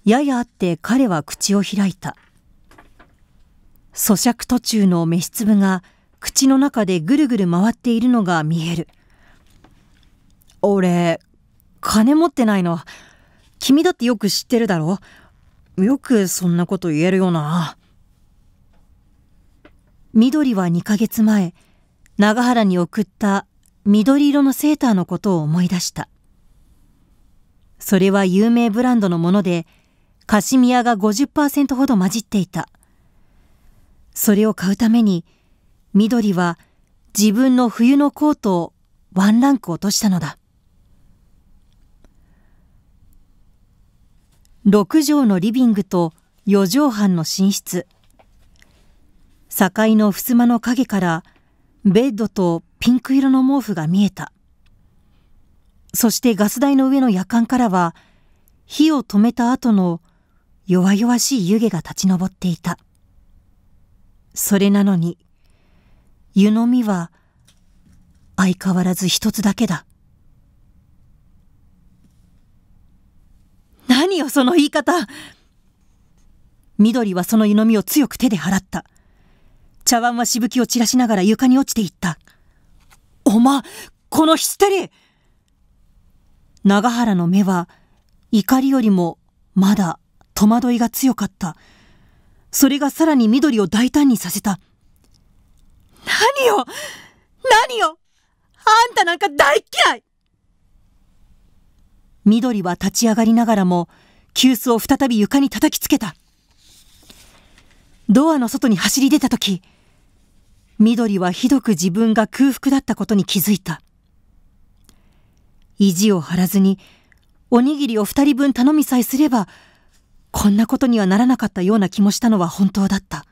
ややあって彼は口を開いた。咀嚼途中の飯粒が口の中でぐるぐる回っているのが見える。俺、金持ってないの。君だってよく知ってるだろよくそんなこと言えるよな。緑は2ヶ月前、長原に送った緑色のセーターのことを思い出した。それは有名ブランドのもので、カシミヤが50%ほど混じっていた。それを買うために、緑は自分の冬のコートをワンランク落としたのだ。6畳のリビングと4畳半の寝室。境の襖の影からベッドとピンク色の毛布が見えた。そしてガス台の上の夜間からは、火を止めた後の弱々しい湯気が立ち上っていた。それなのに、湯飲みは相変わらず一つだけだ。何よその言い方緑はその湯飲みを強く手で払った。茶碗はしぶきを散らしながら床に落ちていった。おま、このヒステリー長原の目は怒りよりもまだ戸惑いが強かった。それがさらに緑を大胆にさせた。何よ何よあんたなんか大嫌い緑は立ち上がりながらも、急須を再び床に叩きつけた。ドアの外に走り出た時、緑はひどく自分が空腹だったことに気づいた。意地を張らずに、おにぎりを二人分頼みさえすれば、こんなことにはならなかったような気もしたのは本当だった。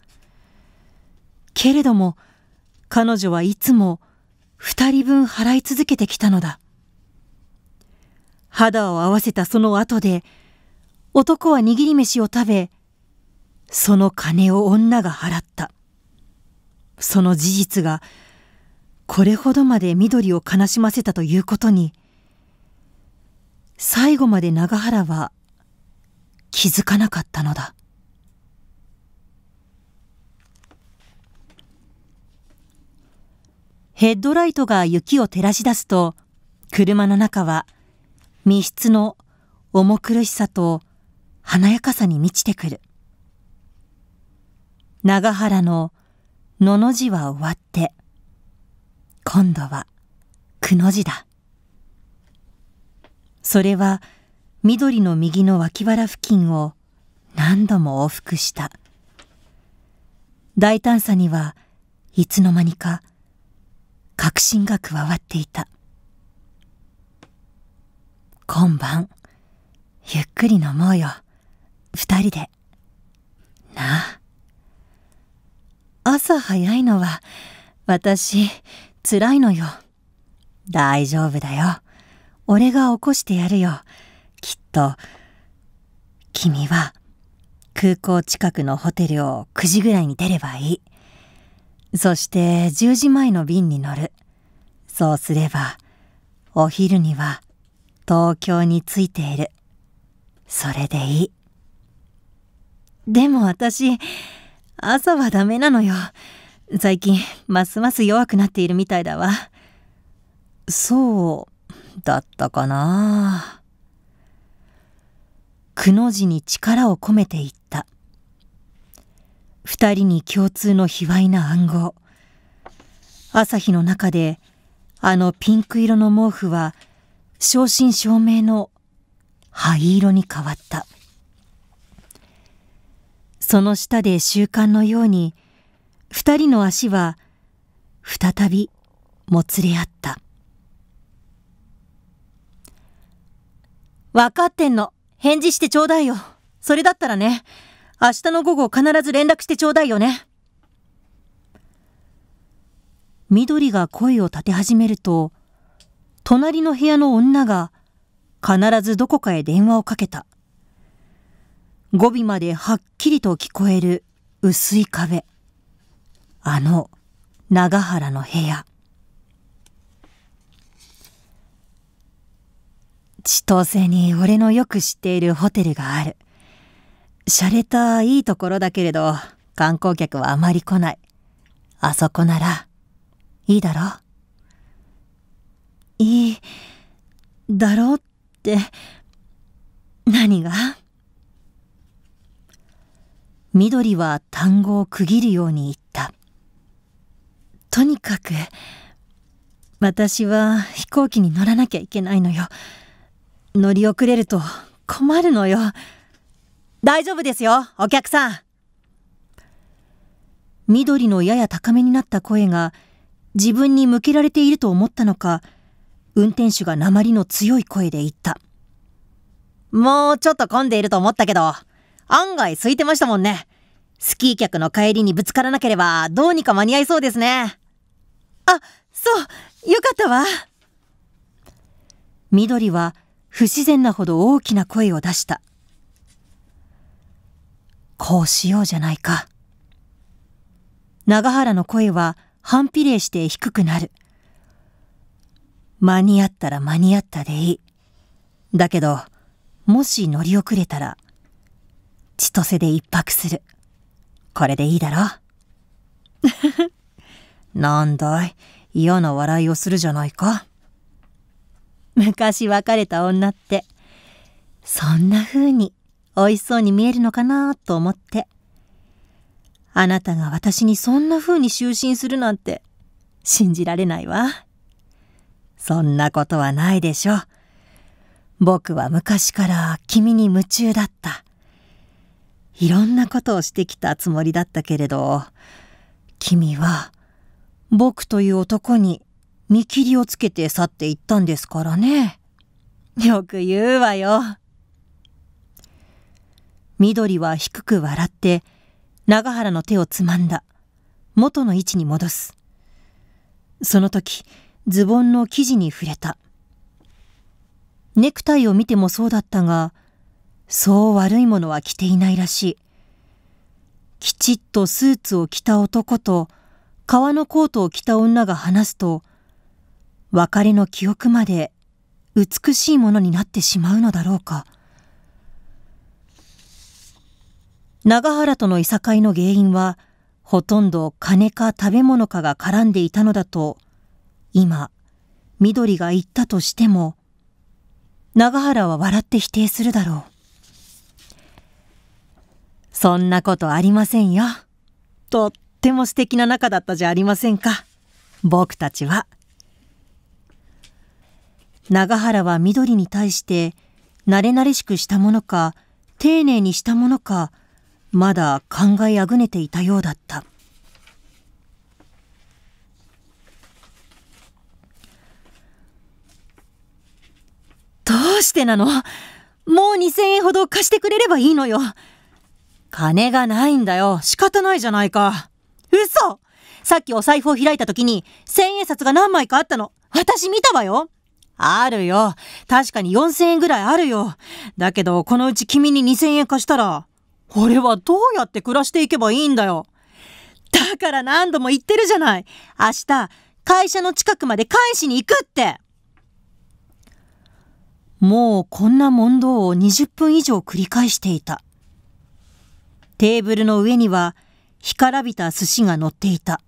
けれども、彼女はいつも二人分払い続けてきたのだ。肌を合わせたその後で、男は握り飯を食べ、その金を女が払った。その事実がこれほどまで緑を悲しませたということに最後まで永原は気づかなかったのだヘッドライトが雪を照らし出すと車の中は密室の重苦しさと華やかさに満ちてくる。長原ののの字は終わって、今度はくの字だ。それは緑の右の脇腹付近を何度も往復した。大胆さにはいつの間にか確信が加わっていた。今晩、ゆっくり飲もうよ、二人で。朝早いのは、私、辛いのよ。大丈夫だよ。俺が起こしてやるよ。きっと、君は、空港近くのホテルを9時ぐらいに出ればいい。そして10時前の便に乗る。そうすれば、お昼には東京に着いている。それでいい。でも私、朝はダメなのよ。最近、ますます弱くなっているみたいだわ。そう、だったかな。くの字に力を込めていった。二人に共通の卑猥な暗号。朝日の中で、あのピンク色の毛布は、正真正銘の灰色に変わった。その下で習慣のように、二人の足は再びもつれ合った。分かってんの。返事してちょうだいよ。それだったらね、明日の午後必ず連絡してちょうだいよね。緑が声を立て始めると、隣の部屋の女が必ずどこかへ電話をかけた。語尾まではっきりと聞こえる薄い壁。あの、長原の部屋。千歳に俺のよく知っているホテルがある。洒落たいいところだけれど、観光客はあまり来ない。あそこなら、いいだろいい、だろうって、何が緑は単語を区切るように言った。とにかく、私は飛行機に乗らなきゃいけないのよ。乗り遅れると困るのよ。大丈夫ですよ、お客さん。緑のやや高めになった声が自分に向けられていると思ったのか、運転手が鉛の強い声で言った。もうちょっと混んでいると思ったけど、案外空いてましたもんね。スキー客の帰りにぶつからなければどうにか間に合いそうですね。あ、そう、よかったわ。緑は不自然なほど大きな声を出した。こうしようじゃないか。長原の声は反比例して低くなる。間に合ったら間に合ったでいい。だけど、もし乗り遅れたら、千歳で一泊する。これでいいだろ なんだい、嫌な笑いをするじゃないか。昔別れた女って、そんな風に美味しそうに見えるのかなと思って。あなたが私にそんな風に就寝するなんて信じられないわ。そんなことはないでしょう。僕は昔から君に夢中だった。いろんなことをしてきたつもりだったけれど、君は僕という男に見切りをつけて去っていったんですからね。よく言うわよ。緑は低く笑って、長原の手をつまんだ。元の位置に戻す。その時、ズボンの生地に触れた。ネクタイを見てもそうだったが、そう悪いものは着ていないらしい。きちっとスーツを着た男と革のコートを着た女が話すと、別れの記憶まで美しいものになってしまうのだろうか。長原とのいさかいの原因は、ほとんど金か食べ物かが絡んでいたのだと、今、緑が言ったとしても、長原は笑って否定するだろう。そんなことありませんよ。とっても素敵な仲だったじゃありませんか。僕たちは。長原は緑に対して、慣れ慣れしくしたものか、丁寧にしたものか、まだ考えあぐねていたようだった。どうしてなのもう2000円ほど貸してくれればいいのよ。金がないんだよ。仕方ないじゃないか。嘘さっきお財布を開いた時に、千円札が何枚かあったの。私見たわよ。あるよ。確かに4000円ぐらいあるよ。だけど、このうち君に2000円貸したら、俺はどうやって暮らしていけばいいんだよ。だから何度も言ってるじゃない。明日、会社の近くまで返しに行くって。もうこんな問答を20分以上繰り返していた。テーブルの上には、干からびた寿司が乗っていた。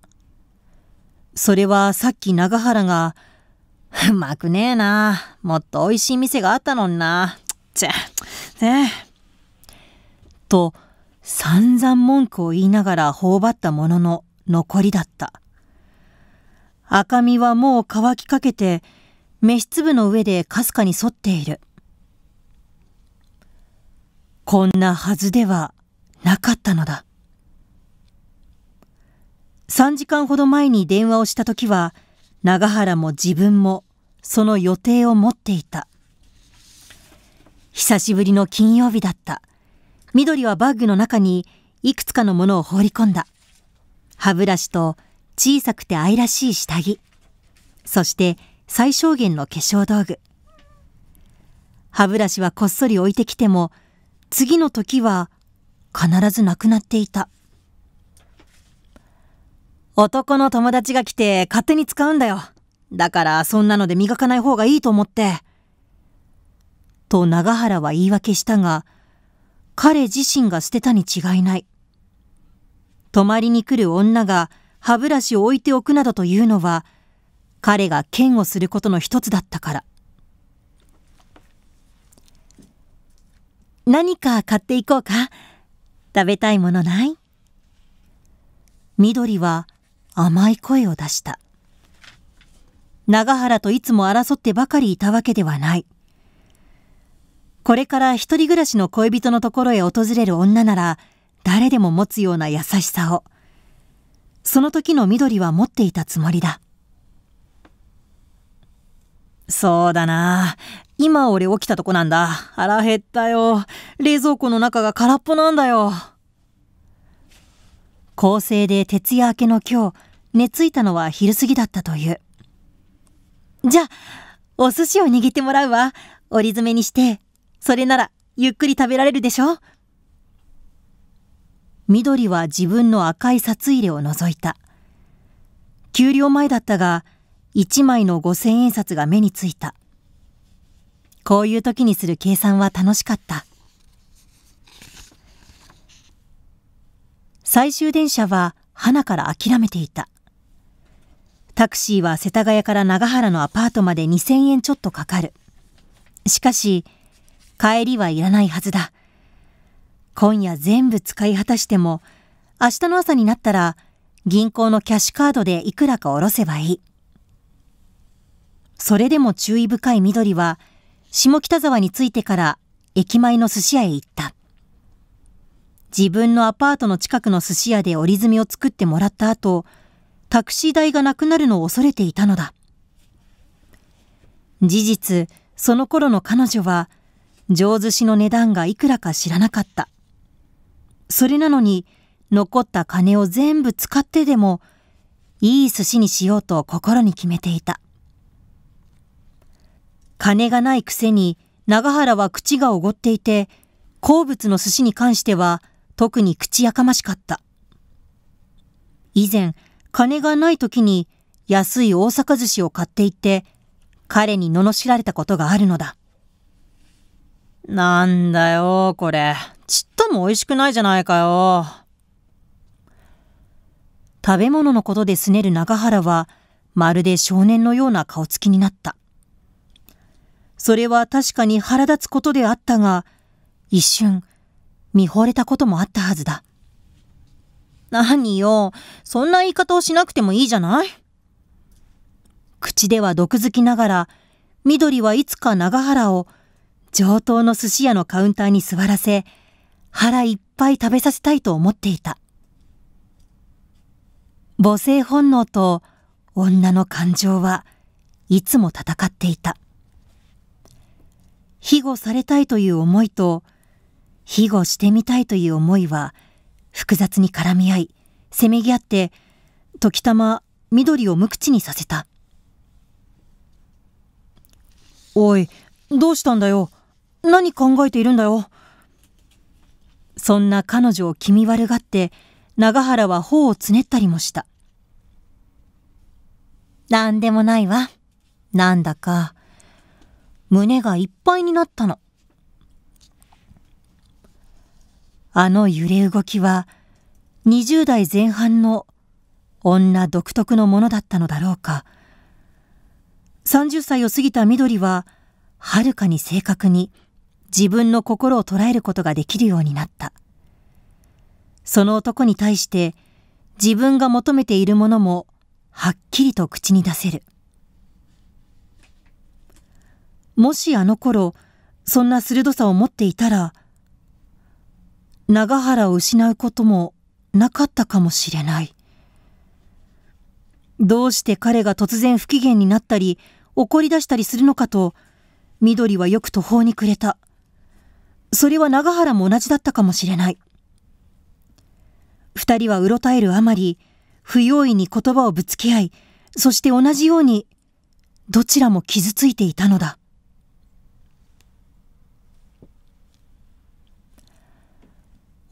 それはさっき長原が、うまくねえな。もっと美味しい店があったのにな。ちゃ、ねえ。と、散々文句を言いながら頬張ったものの残りだった。赤身はもう乾きかけて、飯粒の上でかすかに沿っている。こんなはずではなかったのだ。3時間ほど前に電話をした時は、永原も自分もその予定を持っていた。久しぶりの金曜日だった。緑はバッグの中にいくつかのものを放り込んだ。歯ブラシと小さくて愛らしい下着。そして最小限の化粧道具。歯ブラシはこっそり置いてきても、次の時は必ずなくなっていた。男の友達が来て勝手に使うんだよ。だからそんなので磨かない方がいいと思って。と永原は言い訳したが、彼自身が捨てたに違いない。泊まりに来る女が歯ブラシを置いておくなどというのは、彼が嫌悪することの一つだったから。何か買っていこうか食べたいものない緑は甘い声を出した。長原といつも争ってばかりいたわけではない。これから一人暮らしの恋人のところへ訪れる女なら、誰でも持つような優しさを。その時の緑は持っていたつもりだ。そうだな今俺起きたとこなんだ。腹減ったよ。冷蔵庫の中が空っぽなんだよ。高生で徹夜明けの今日、寝ついたのは昼過ぎだったという。じゃあ、お寿司を握ってもらうわ。折り詰めにして。それなら、ゆっくり食べられるでしょ緑は自分の赤い札入れを覗いた。給料前だったが、一枚の五千円札が目についた。こういう時にする計算は楽しかった。最終電車は花から諦めていた。タクシーは世田谷から長原のアパートまで2000円ちょっとかかる。しかし、帰りはいらないはずだ。今夜全部使い果たしても、明日の朝になったら銀行のキャッシュカードでいくらか下ろせばいい。それでも注意深い緑は、下北沢に着いてから駅前の寿司屋へ行った。自分のアパートの近くの寿司屋で折り墨を作ってもらった後、タクシー代がなくなるのを恐れていたのだ。事実、その頃の彼女は、上寿司の値段がいくらか知らなかった。それなのに、残った金を全部使ってでも、いい寿司にしようと心に決めていた。金がないくせに長原は口がおごっていて、好物の寿司に関しては特に口やかましかった。以前、金がない時に安い大阪寿司を買っていて、彼に罵られたことがあるのだ。なんだよ、これ。ちっとも美味しくないじゃないかよ。食べ物のことで拗ねる長原は、まるで少年のような顔つきになった。それは確かに腹立つことであったが、一瞬、見惚れたこともあったはずだ。何よ、そんな言い方をしなくてもいいじゃない口では毒づきながら、緑はいつか長原を上等の寿司屋のカウンターに座らせ、腹いっぱい食べさせたいと思っていた。母性本能と女の感情はいつも戦っていた。庇護されたいという思いと、庇護してみたいという思いは、複雑に絡み合い、せめぎ合って、時たま緑を無口にさせた。おい、どうしたんだよ。何考えているんだよ。そんな彼女を気味悪がって、長原は頬をつねったりもした。なんでもないわ。なんだか、胸がいっぱいになったの。あの揺れ動きは20代前半の女独特のものだったのだろうか。30歳を過ぎた緑は、はるかに正確に自分の心を捉えることができるようになった。その男に対して自分が求めているものもはっきりと口に出せる。もしあの頃、そんな鋭さを持っていたら、長原を失うこともなかったかもしれない。どうして彼が突然不機嫌になったり、怒り出したりするのかと、緑はよく途方に暮れた。それは長原も同じだったかもしれない。二人はうろたえるあまり、不用意に言葉をぶつけ合い、そして同じように、どちらも傷ついていたのだ。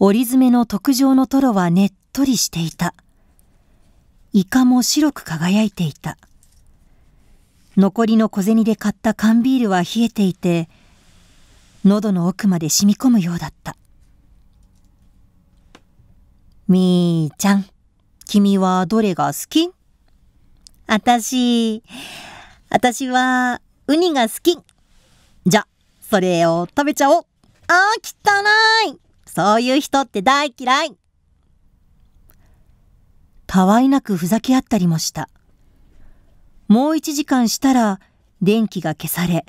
折り詰めの特上のトロはねっとりしていた。イカも白く輝いていた。残りの小銭で買った缶ビールは冷えていて、喉の奥まで染み込むようだった。みーちゃん、君はどれが好きあたし、あたしは、ウニが好き。じゃ、それを食べちゃおう。あー、汚い。そういう人って大嫌いたわいなくふざけ合ったりもした。もう一時間したら電気が消され、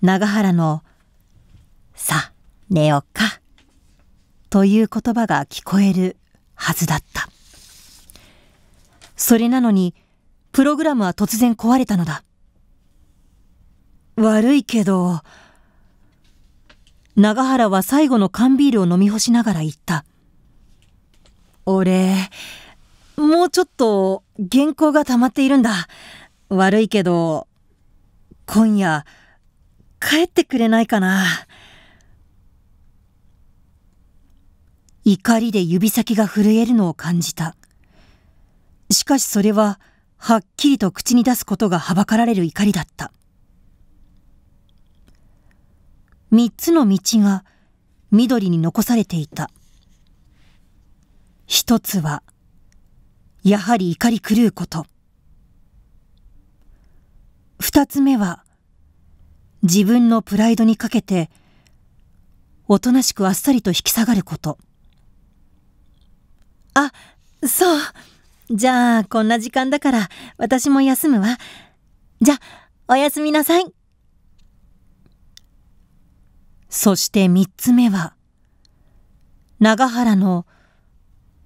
長原の、さ、寝よっか、という言葉が聞こえるはずだった。それなのに、プログラムは突然壊れたのだ。悪いけど、長原は最後の缶ビールを飲み干しながら言った。俺、もうちょっと原稿が溜まっているんだ。悪いけど、今夜、帰ってくれないかな。怒りで指先が震えるのを感じた。しかしそれは、はっきりと口に出すことがはばかられる怒りだった。三つの道が緑に残されていた。一つは、やはり怒り狂うこと。二つ目は、自分のプライドにかけて、おとなしくあっさりと引き下がること。あ、そう。じゃあ、こんな時間だから、私も休むわ。じゃ、おやすみなさい。そして三つ目は、長原の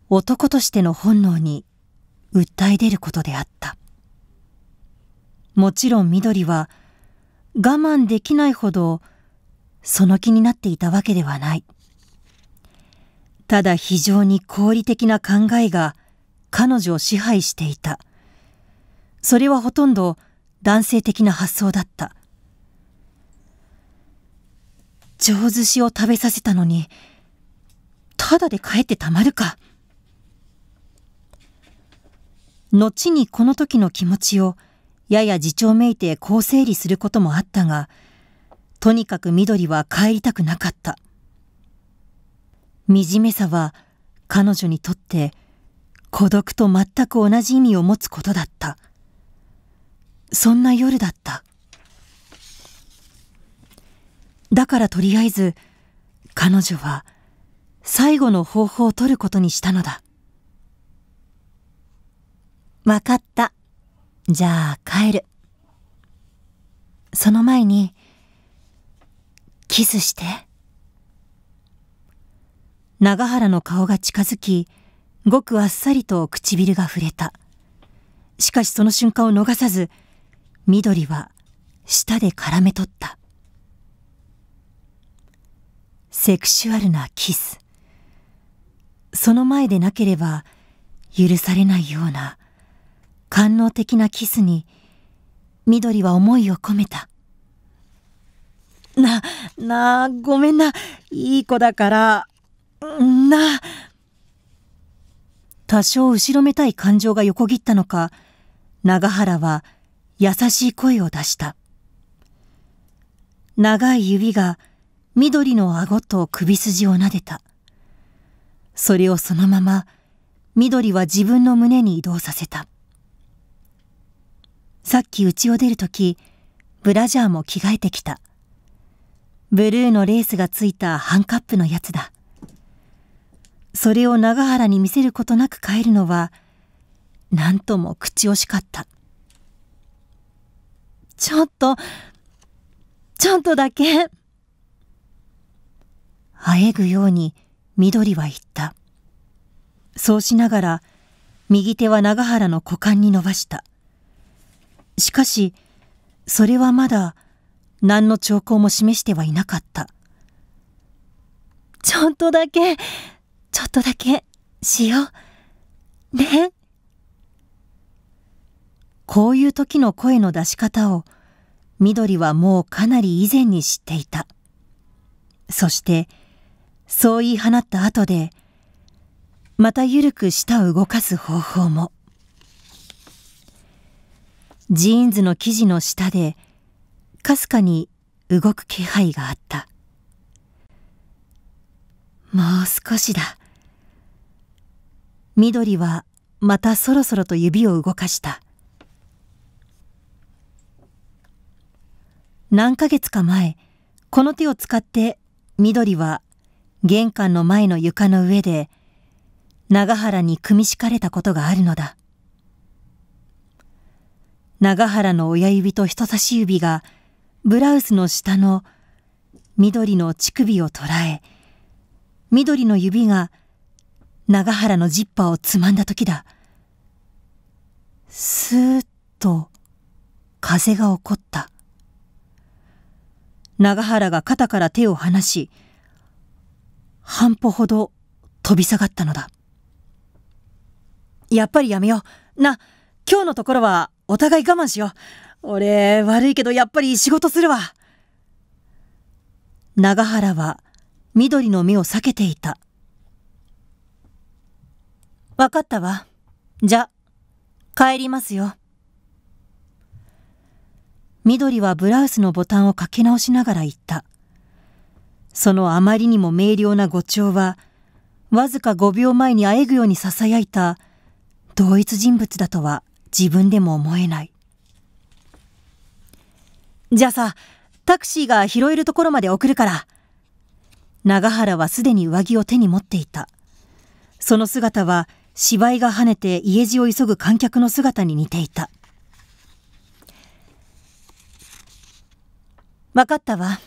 男としての本能に訴え出ることであった。もちろん緑は我慢できないほどその気になっていたわけではない。ただ非常に合理的な考えが彼女を支配していた。それはほとんど男性的な発想だった。上寿司を食べさせたのに、ただで帰ってたまるか。後にこの時の気持ちを、やや自重めいてこう整理することもあったが、とにかく緑は帰りたくなかった。惨めさは彼女にとって孤独と全く同じ意味を持つことだった。そんな夜だった。だからとりあえず、彼女は最後の方法を取ることにしたのだ。わかった。じゃあ帰る。その前に、キスして。長原の顔が近づき、ごくあっさりと唇が触れた。しかしその瞬間を逃さず、緑は舌で絡め取った。セクシュアルなキスその前でなければ許されないような官能的なキスに緑は思いを込めたな、なごめんな。いい子だから、な多少後ろめたい感情が横切ったのか、長原は優しい声を出した。長い指が緑の顎と首筋を撫でた。それをそのまま、緑は自分の胸に移動させた。さっき家を出るとき、ブラジャーも着替えてきた。ブルーのレースがついたハンカップのやつだ。それを長原に見せることなく帰るのは、なんとも口惜しかった。ちょっと、ちょっとだけ。あえぐように緑は言った。そうしながら、右手は長原の股間に伸ばした。しかし、それはまだ、何の兆候も示してはいなかった。ちょっとだけ、ちょっとだけ、しよう。ね。こういう時の声の出し方を、緑はもうかなり以前に知っていた。そして、そう言い放った後で、また緩く舌を動かす方法も。ジーンズの生地の下で、かすかに動く気配があった。もう少しだ。緑はまたそろそろと指を動かした。何ヶ月か前、この手を使って緑は玄関の前の床の上で、長原に組み敷かれたことがあるのだ。長原の親指と人差し指が、ブラウスの下の緑の乳首を捉え、緑の指が長原のジッパーをつまんだ時だ。スーッと風が起こった。長原が肩から手を離し、半歩ほど飛び下がったのだ。やっぱりやめよう。な、今日のところはお互い我慢しよう。俺、悪いけどやっぱり仕事するわ。長原は緑の目を避けていた。わかったわ。じゃ、帰りますよ。緑はブラウスのボタンをかけ直しながら言った。そのあまりにも明瞭な語調は、わずか5秒前にあえぐように囁いた、同一人物だとは自分でも思えない。じゃあさ、タクシーが拾えるところまで送るから。長原はすでに上着を手に持っていた。その姿は芝居が跳ねて家路を急ぐ観客の姿に似ていた。分かったわ。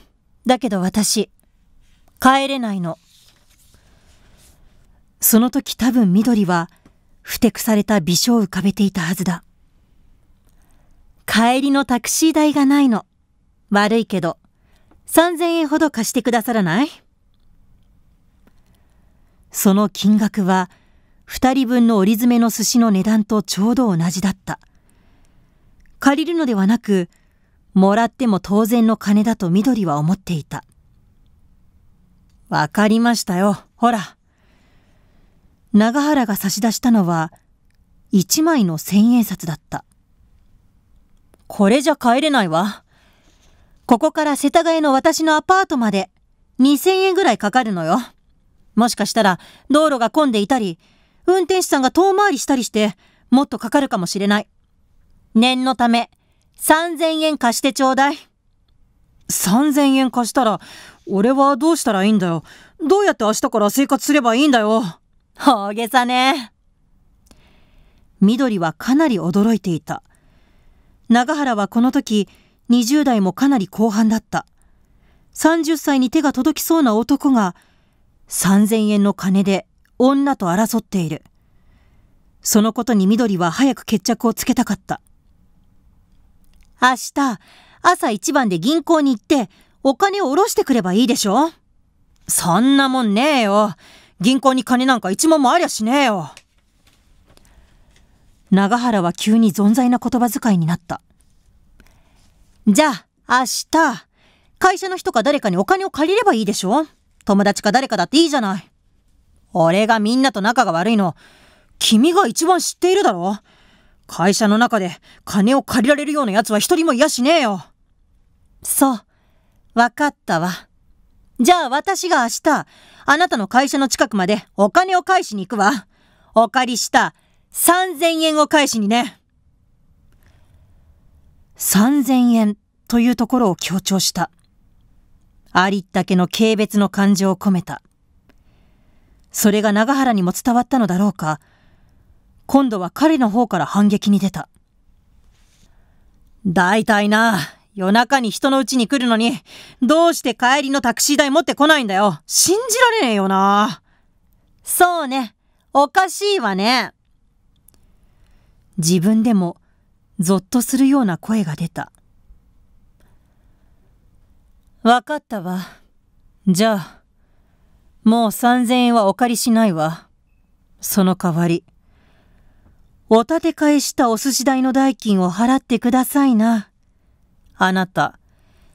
だけど私、帰れないの。その時多分緑は、ふてくされた微笑を浮かべていたはずだ。帰りのタクシー代がないの。悪いけど、3000円ほど貸してくださらないその金額は、二人分の折り詰めの寿司の値段とちょうど同じだった。借りるのではなく、もらっても当然の金だと緑は思っていた。わかりましたよ。ほら。長原が差し出したのは、一枚の千円札だった。これじゃ帰れないわ。ここから世田谷の私のアパートまで、2000円ぐらいかかるのよ。もしかしたら、道路が混んでいたり、運転手さんが遠回りしたりして、もっとかかるかもしれない。念のため、3000円貸してちょうだい。3000円貸したら、俺はどうしたらいいんだよ。どうやって明日から生活すればいいんだよ。大げさね。緑はかなり驚いていた。長原はこの時、20代もかなり後半だった。30歳に手が届きそうな男が、3000円の金で女と争っている。そのことに緑は早く決着をつけたかった。明日、朝一番で銀行に行って、お金を下ろしてくればいいでしょそんなもんねえよ。銀行に金なんか一文もありゃしねえよ。長原は急に存在な言葉遣いになった。じゃあ、明日、会社の人か誰かにお金を借りればいいでしょ友達か誰かだっていいじゃない。俺がみんなと仲が悪いの、君が一番知っているだろ会社の中で金を借りられるような奴は一人もいやしねえよ。そう。わかったわ。じゃあ私が明日、あなたの会社の近くまでお金を返しに行くわ。お借りした3000円を返しにね。3000円というところを強調した。ありったけの軽蔑の感情を込めた。それが長原にも伝わったのだろうか。今度は彼の方から反撃に出た。大体な、夜中に人の家に来るのに、どうして帰りのタクシー代持ってこないんだよ。信じられねえよな。そうね。おかしいわね。自分でも、ぞっとするような声が出た。わかったわ。じゃあ、もう三千円はお借りしないわ。その代わり、お立て替えしたお寿司代の代金を払ってくださいな。あなた、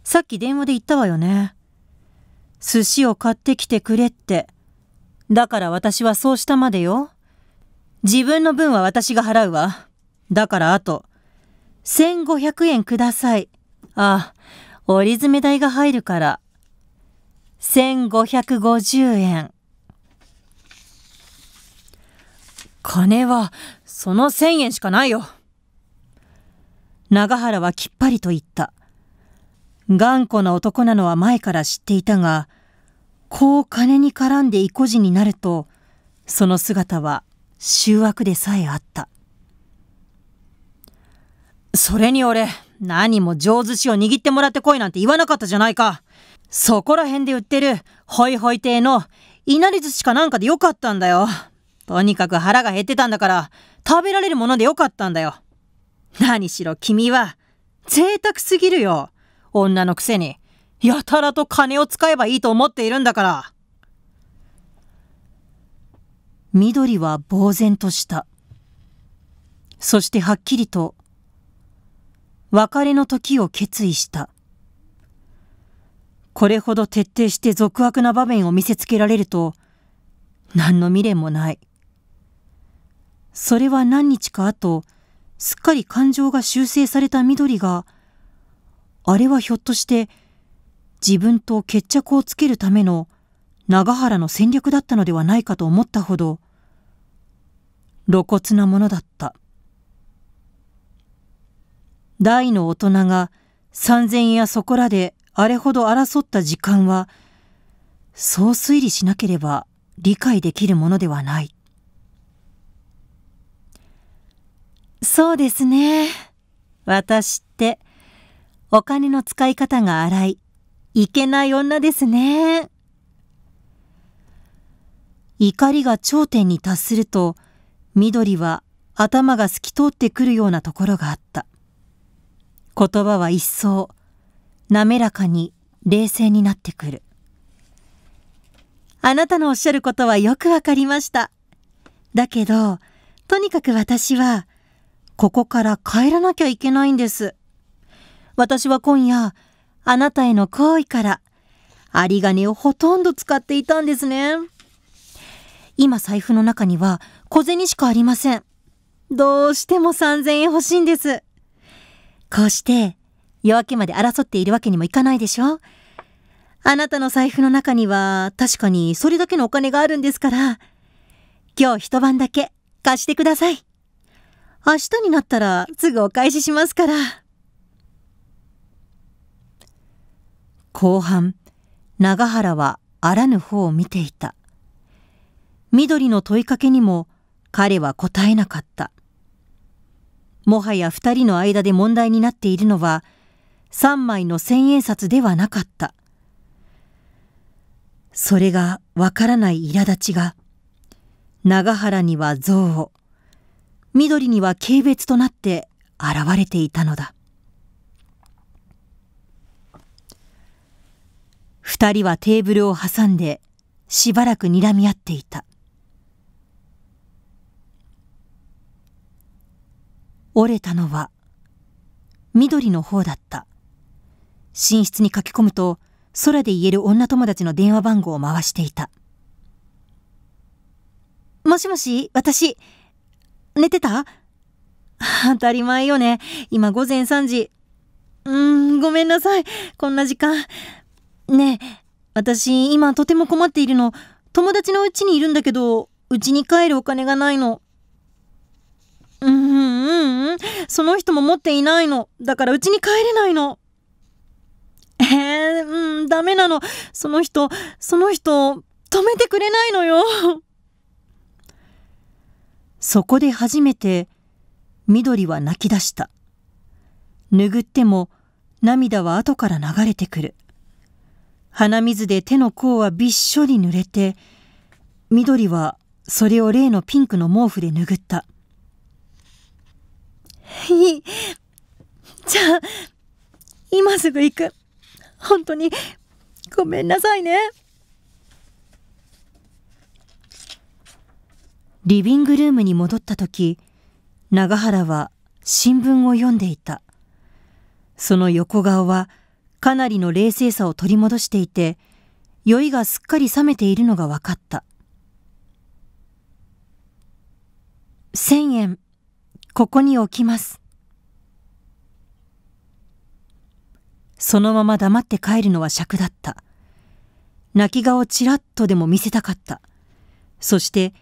さっき電話で言ったわよね。寿司を買ってきてくれって。だから私はそうしたまでよ。自分の分は私が払うわ。だからあと、1500円ください。あ、あ、折り詰め代が入るから。1550円。金は、その1000円しかないよ。永原はきっぱりと言った。頑固な男なのは前から知っていたが、こう金に絡んで意固地になると、その姿は醜悪でさえあった。それに俺、何も上手しを握ってもらってこいなんて言わなかったじゃないか。そこら辺で売ってる、ホイホイ亭の、いなり寿司かなんかでよかったんだよ。とにかく腹が減ってたんだから、食べられるものでよかったんだよ。何しろ君は、贅沢すぎるよ。女のくせに、やたらと金を使えばいいと思っているんだから。緑は呆然とした。そしてはっきりと、別れの時を決意した。これほど徹底して俗悪な場面を見せつけられると、何の未練もない。それは何日か後、すっかり感情が修正された緑が、あれはひょっとして、自分と決着をつけるための長原の戦略だったのではないかと思ったほど、露骨なものだった。大の大人が三千やそこらであれほど争った時間は、そう推理しなければ理解できるものではない。そうですね。私って、お金の使い方が荒い、いけない女ですね。怒りが頂点に達すると、緑は頭が透き通ってくるようなところがあった。言葉は一層、滑らかに冷静になってくる。あなたのおっしゃることはよくわかりました。だけど、とにかく私は、ここから帰らなきゃいけないんです。私は今夜、あなたへの好意から、有り金をほとんど使っていたんですね。今財布の中には小銭しかありません。どうしても3000円欲しいんです。こうして、夜明けまで争っているわけにもいかないでしょあなたの財布の中には確かにそれだけのお金があるんですから、今日一晩だけ貸してください。明日になったらすぐお返ししますから。後半、長原はあらぬ方を見ていた。緑の問いかけにも彼は答えなかった。もはや二人の間で問題になっているのは、三枚の千円札ではなかった。それがわからない苛立ちが、長原には憎悪。緑には軽蔑となって現れていたのだ。二人はテーブルを挟んでしばらく睨み合っていた。折れたのは緑の方だった。寝室に書き込むと空で言える女友達の電話番号を回していた。もしもし、私、寝てた当たり前よね。今午前3時。うーん、ごめんなさい。こんな時間。ねえ、私今とても困っているの。友達の家にいるんだけど、家に帰るお金がないの。うんうんうん。その人も持っていないの。だから家に帰れないの。えー、うん、ダメなの。その人、その人、止めてくれないのよ。そこで初めて緑は泣き出した。拭っても涙は後から流れてくる。鼻水で手の甲はびっしょり濡れて、緑はそれを例のピンクの毛布で拭った。いい。じゃあ、今すぐ行く。本当に、ごめんなさいね。リビングルームに戻った時、長原は新聞を読んでいた。その横顔はかなりの冷静さを取り戻していて、酔いがすっかり冷めているのが分かった。千円、ここに置きます。そのまま黙って帰るのは尺だった。泣き顔ちらっとでも見せたかった。そして、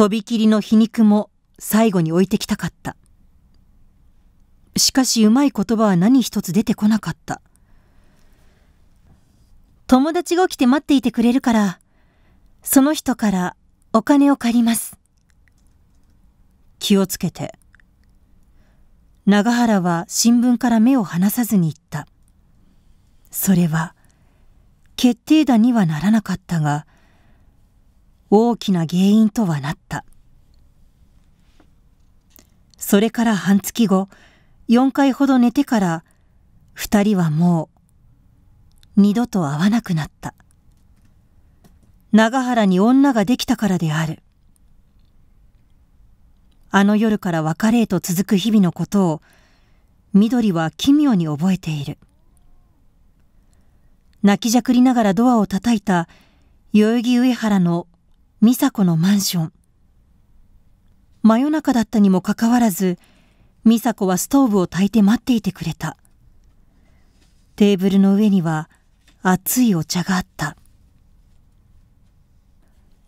とびきりの皮肉も最後に置いてきたかった。しかしうまい言葉は何一つ出てこなかった。友達が起きて待っていてくれるから、その人からお金を借ります。気をつけて。長原は新聞から目を離さずに言った。それは、決定打にはならなかったが、大きな原因とはなったそれから半月後四回ほど寝てから二人はもう二度と会わなくなった長原に女ができたからであるあの夜から別れへと続く日々のことを緑は奇妙に覚えている泣きじゃくりながらドアを叩いた代々木上原の美佐子のマンション。真夜中だったにもかかわらず、美佐子はストーブを焚いて待っていてくれた。テーブルの上には熱いお茶があった。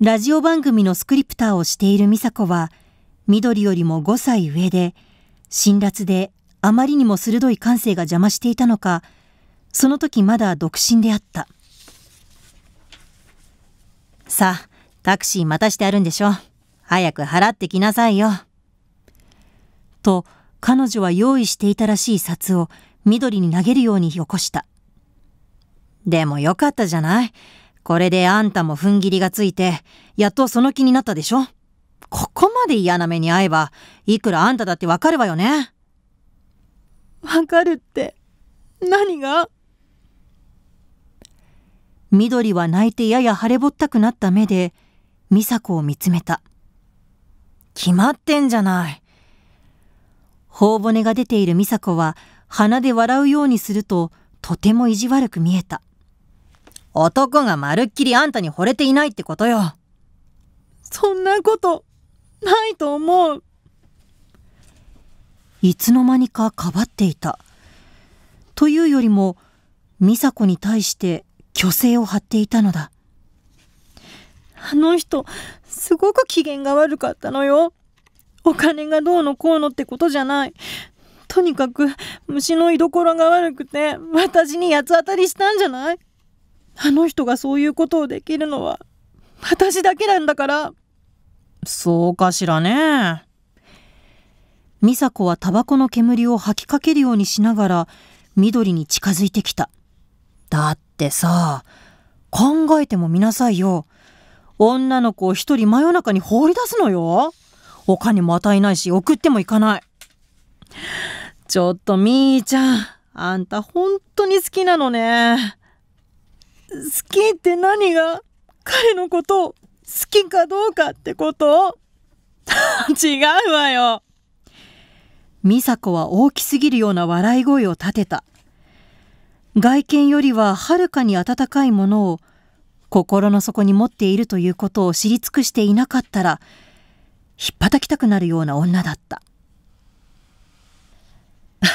ラジオ番組のスクリプターをしている美佐子は、緑よりも5歳上で、辛辣であまりにも鋭い感性が邪魔していたのか、その時まだ独身であった。さあ、タクシー待たしてあるんでしょ。早く払ってきなさいよ。と、彼女は用意していたらしい札を緑に投げるようによこした。でもよかったじゃない。これであんたも踏ん切りがついて、やっとその気になったでしょ。ここまで嫌な目に遭えば、いくらあんただってわかるわよね。わかるって、何が緑は泣いてやや腫れぼったくなった目で、美佐子を見つめた。決まってんじゃない。頬骨が出ている美佐子は鼻で笑うようにするととても意地悪く見えた。男がまるっきりあんたに惚れていないってことよ。そんなことないと思う。いつの間にかかばっていた。というよりも、美佐子に対して虚勢を張っていたのだ。あの人、すごく機嫌が悪かったのよ。お金がどうのこうのってことじゃない。とにかく虫の居所が悪くて私に八つ当たりしたんじゃないあの人がそういうことをできるのは私だけなんだから。そうかしらね。美佐子はタバコの煙を吐きかけるようにしながら緑に近づいてきた。だってさ、考えてもみなさいよ。女の子を一人真夜中に放り出すのよ。お金も与えないし、送ってもいかない。ちょっとみーちゃん、あんた本当に好きなのね。好きって何が彼のことを好きかどうかってこと 違うわよ。美佐子は大きすぎるような笑い声を立てた。外見よりははるかに温かいものを心の底に持っているということを知り尽くしていなかったら、ひっぱたきたくなるような女だった。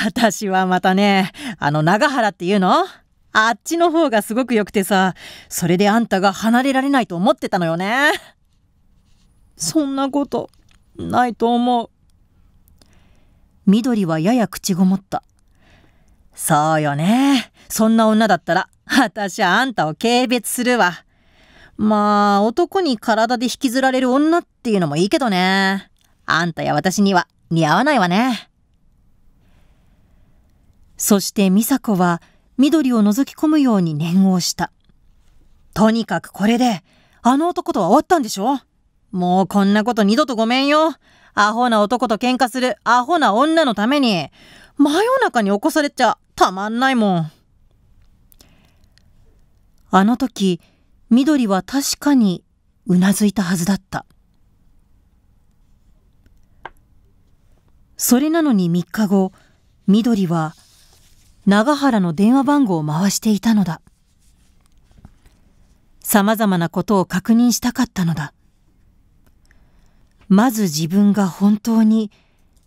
私はまたね、あの長原っていうのあっちの方がすごく良くてさ、それであんたが離れられないと思ってたのよね。そんなこと、ないと思う。緑はやや口ごもった。そうよね。そんな女だったら、私はあんたを軽蔑するわ。まあ、男に体で引きずられる女っていうのもいいけどね。あんたや私には似合わないわね。そして美佐子は緑を覗き込むように念を押した。とにかくこれで、あの男とは終わったんでしょもうこんなこと二度とごめんよ。アホな男と喧嘩するアホな女のために、真夜中に起こされちゃたまんないもん。あの時、緑は確かにうなずいたはずだった。それなのに3日後、緑は長原の電話番号を回していたのだ。様々なことを確認したかったのだ。まず自分が本当に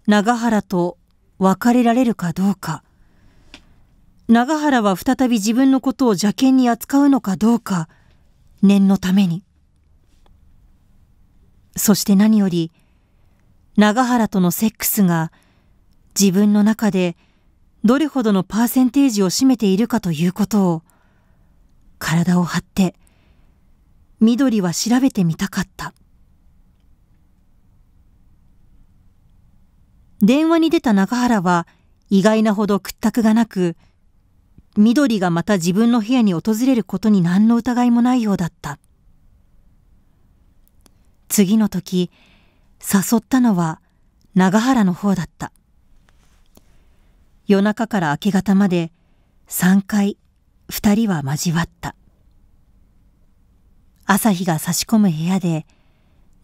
長原と別れられるかどうか。長原は再び自分のことを邪険に扱うのかどうか。念のために。そして何より、長原とのセックスが自分の中でどれほどのパーセンテージを占めているかということを、体を張って、緑は調べてみたかった。電話に出た永原は意外なほど屈託がなく、緑がまた自分の部屋に訪れることに何の疑いもないようだった。次の時、誘ったのは長原の方だった。夜中から明け方まで3回二人は交わった。朝日が差し込む部屋で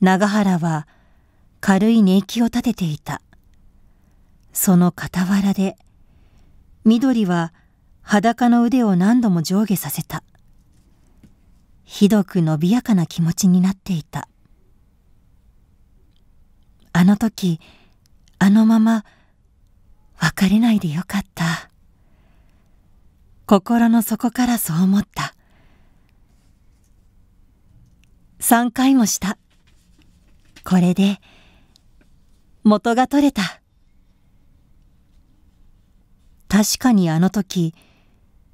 長原は軽い寝息を立てていた。その傍らで緑は裸の腕を何度も上下させた。ひどく伸びやかな気持ちになっていた。あの時、あのまま、別れないでよかった。心の底からそう思った。三回もした。これで、元が取れた。確かにあの時、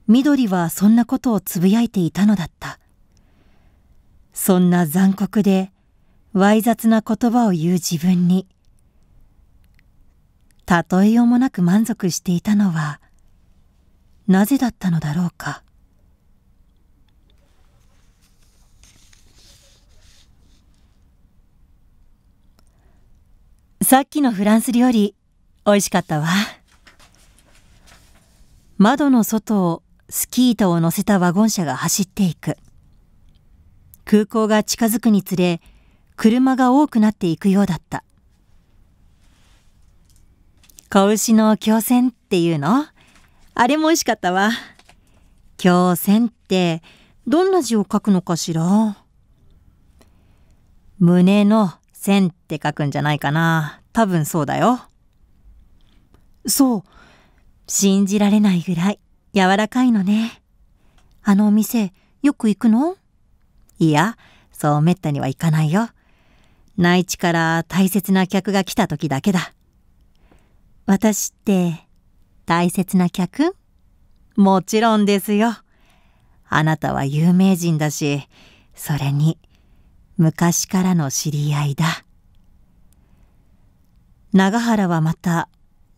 緑はそんなことをつぶやいていたのだった。そんな残酷で、わい雑な言葉を言う自分に、例えようもなく満足していたのは、なぜだったのだろうか。さっきのフランス料理、美味しかったわ。窓の外をスキー板を乗せたワゴン車が走っていく。空港が近づくにつれ、車が多くなっていくようだった。子牛の狂戦っていうのあれも美味しかったわ。狂戦ってどんな字を書くのかしら胸の線って書くんじゃないかな。多分そうだよ。そう。信じられないぐらい柔らかいのね。あのお店、よく行くのいや、そうめったには行かないよ。内地から大切な客が来た時だけだ。私って、大切な客もちろんですよ。あなたは有名人だし、それに、昔からの知り合いだ。長原はまた、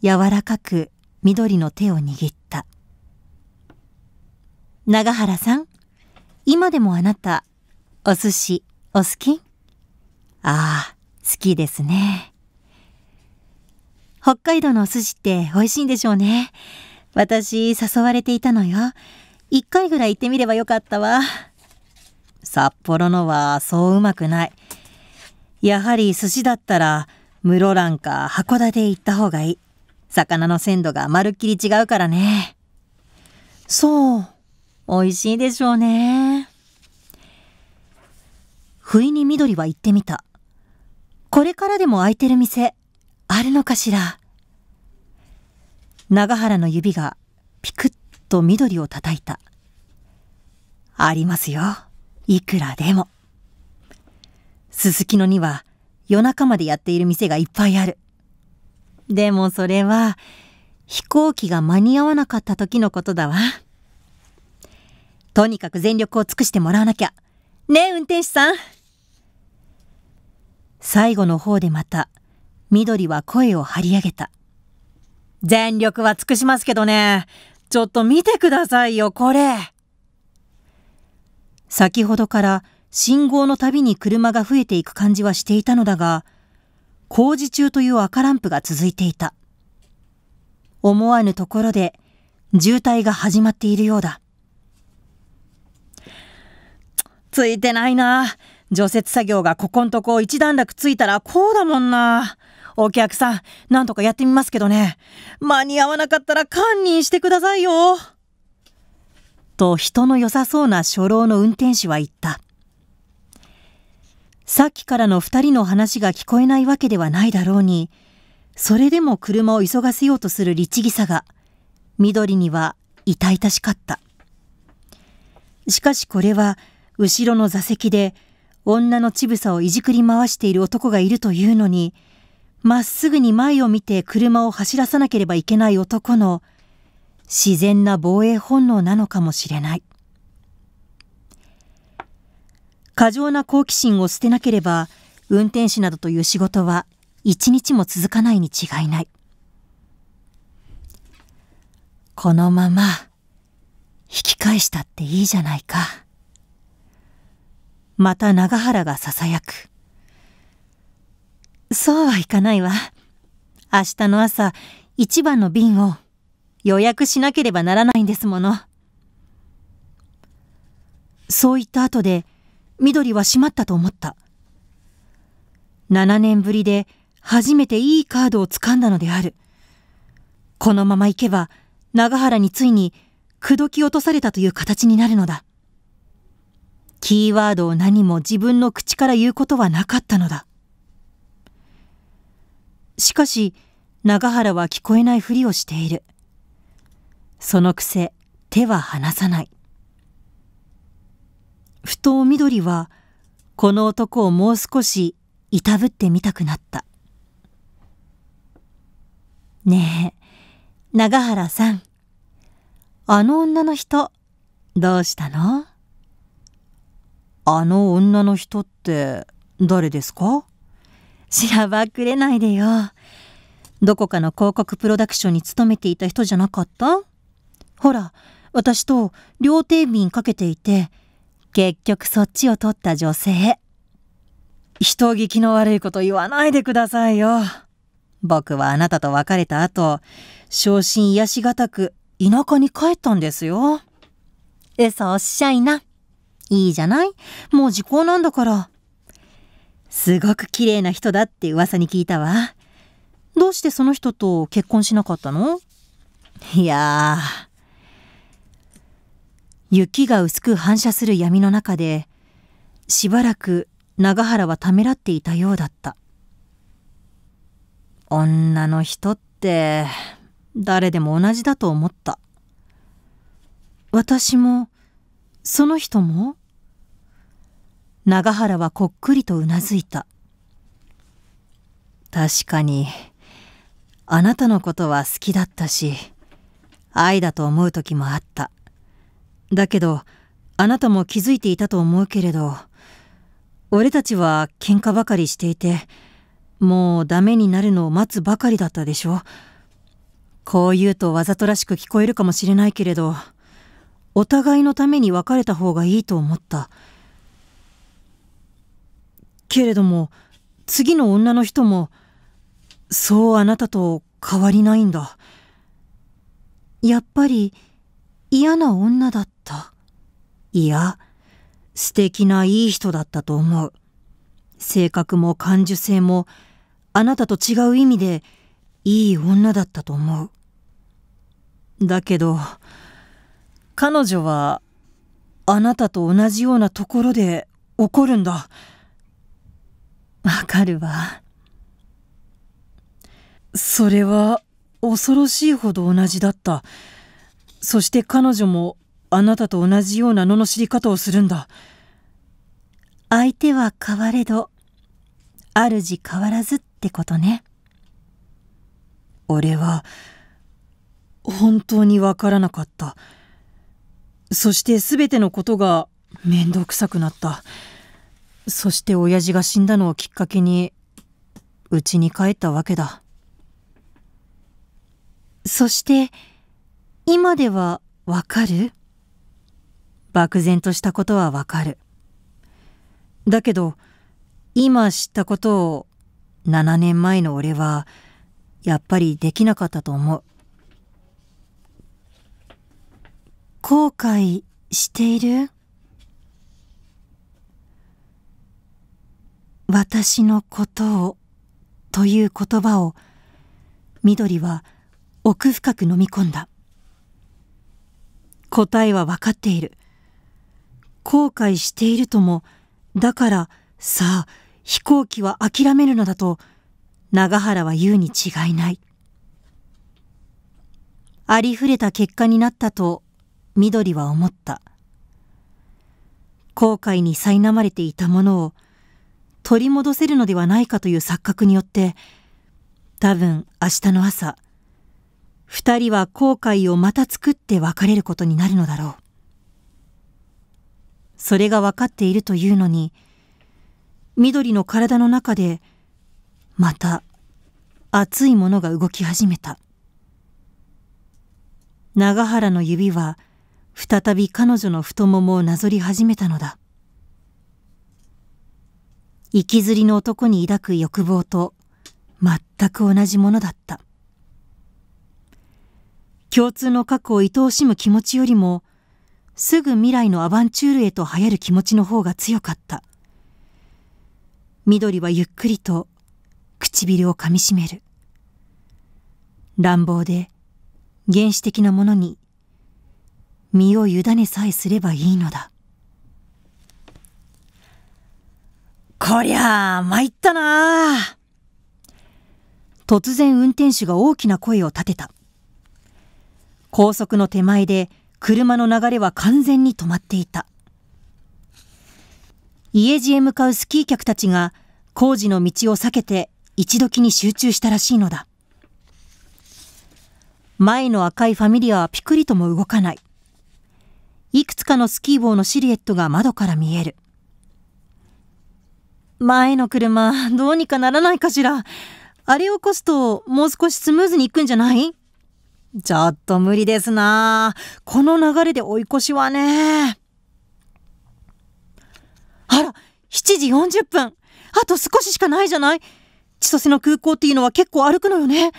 柔らかく緑の手を握った。長原さん、今でもあなた、お寿司、お好きああ、好きですね。北海道のお寿司って美味しいんでしょうね。私、誘われていたのよ。一回ぐらい行ってみればよかったわ。札幌のはそううまくない。やはり寿司だったら、室蘭か函館行った方がいい。魚の鮮度がまるっきり違うからね。そう。美味しいでしょうね。不意に緑は行ってみた。これからでも空いてる店、あるのかしら。長原の指がピクッと緑を叩いた。ありますよ。いくらでも。すすきのには夜中までやっている店がいっぱいある。でもそれは飛行機が間に合わなかった時のことだわ。とにかく全力を尽くしてもらわなきゃ。ねえ、運転手さん。最後の方でまた、緑は声を張り上げた。全力は尽くしますけどね。ちょっと見てくださいよ、これ。先ほどから信号のたびに車が増えていく感じはしていたのだが、工事中という赤ランプが続いていた。思わぬところで渋滞が始まっているようだ。ついてないな。除雪作業がここんとこ一段落ついたらこうだもんな。お客さん、なんとかやってみますけどね。間に合わなかったら堪忍してくださいよ。と人の良さそうな初老の運転手は言った。さっきからの2人の話が聞こえないわけではないだろうに、それでも車を急がせようとする律儀さが、緑には痛々しかった。しかしこれは、後ろの座席で女の乳房をいじくり回している男がいるというのに、まっすぐに前を見て車を走らさなければいけない男の自然な防衛本能なのかもしれない。過剰な好奇心を捨てなければ、運転手などという仕事は一日も続かないに違いない。このまま、引き返したっていいじゃないか。また永原がささやく。そうはいかないわ。明日の朝、一番の便を予約しなければならないんですもの。そう言った後で、緑は閉まったと思った。7年ぶりで初めていいカードを掴んだのである。このまま行けば、永原についに口説き落とされたという形になるのだ。キーワードを何も自分の口から言うことはなかったのだ。しかし、永原は聞こえないふりをしている。そのくせ、手は離さない。ふと緑は、この男をもう少しいたぶってみたくなった。ねえ、永原さん。あの女の人、どうしたのあの女の人って誰ですか調べくれないでよ。どこかの広告プロダクションに勤めていた人じゃなかったほら、私と両手便かけていて、結局そっちを取った女性。人聞きの悪いこと言わないでくださいよ。僕はあなたと別れた後、昇進癒しがたく田舎に帰ったんですよ。嘘おっしゃいな。いいじゃないもう時効なんだから。すごく綺麗な人だって噂に聞いたわ。どうしてその人と結婚しなかったのいやー。雪が薄く反射する闇の中で、しばらく長原はためらっていたようだった。女の人って、誰でも同じだと思った。私も、その人も長原はこっくりとうなずいた。確かに、あなたのことは好きだったし、愛だと思う時もあった。だけど、あなたも気づいていたと思うけれど、俺たちは喧嘩ばかりしていて、もうダメになるのを待つばかりだったでしょ。こう言うとわざとらしく聞こえるかもしれないけれど、お互いのために別れた方がいいと思った。けれども、次の女の人も、そうあなたと変わりないんだ。やっぱり嫌な女だった。いや、素敵ないい人だったと思う。性格も感受性も、あなたと違う意味で、いい女だったと思う。だけど、彼女はあなたと同じようなところで怒るんだ。わかるわ。それは恐ろしいほど同じだった。そして彼女もあなたと同じような罵り方をするんだ。相手は変われど、主変わらずってことね。俺は、本当にわからなかった。そして全てのことが面倒くさくなった。そして親父が死んだのをきっかけに、うちに帰ったわけだ。そして、今ではわかる漠然としたことはわかる。だけど、今知ったことを7年前の俺は、やっぱりできなかったと思う。後悔している私のことをという言葉を緑は奥深く飲み込んだ答えは分かっている後悔しているともだからさあ飛行機は諦めるのだと永原は言うに違いないありふれた結果になったと緑は思った。後悔に苛まれていたものを取り戻せるのではないかという錯覚によって、多分明日の朝、二人は後悔をまた作って別れることになるのだろう。それが分かっているというのに、緑の体の中で、また、熱いものが動き始めた。長原の指は、再び彼女の太ももをなぞり始めたのだ生きずりの男に抱く欲望と全く同じものだった共通の過去を愛おしむ気持ちよりもすぐ未来のアバンチュールへと流行る気持ちの方が強かった緑はゆっくりと唇をかみしめる乱暴で原始的なものに身を委ねさえすればいいのだ。こりゃあ、参ったな突然運転手が大きな声を立てた。高速の手前で車の流れは完全に止まっていた。家路へ向かうスキー客たちが工事の道を避けて一時に集中したらしいのだ。前の赤いファミリアはピクリとも動かない。いくつかのスキー棒のシルエットが窓から見える。前の車、どうにかならないかしら。あれを起こすと、もう少しスムーズに行くんじゃないちょっと無理ですなこの流れで追い越しはね。あら、7時40分。あと少ししかないじゃない千歳の空港っていうのは結構歩くのよね。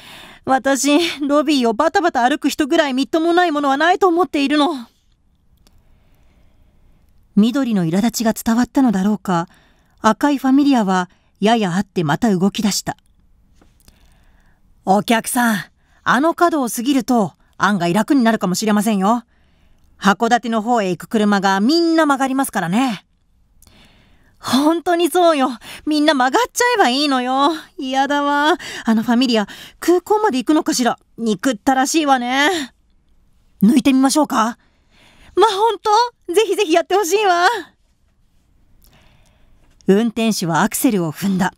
私、ロビーをバタバタ歩く人ぐらいみっともないものはないと思っているの。緑の苛立ちが伝わったのだろうか、赤いファミリアはややあってまた動き出した。お客さん、あの角を過ぎると案外楽になるかもしれませんよ。函館の方へ行く車がみんな曲がりますからね。本当にそうよ。みんな曲がっちゃえばいいのよ。嫌だわ。あのファミリア、空港まで行くのかしら。憎ったらしいわね。抜いてみましょうか。まあ本当ぜひぜひやってほしいわ運転手はアクセルを踏んだ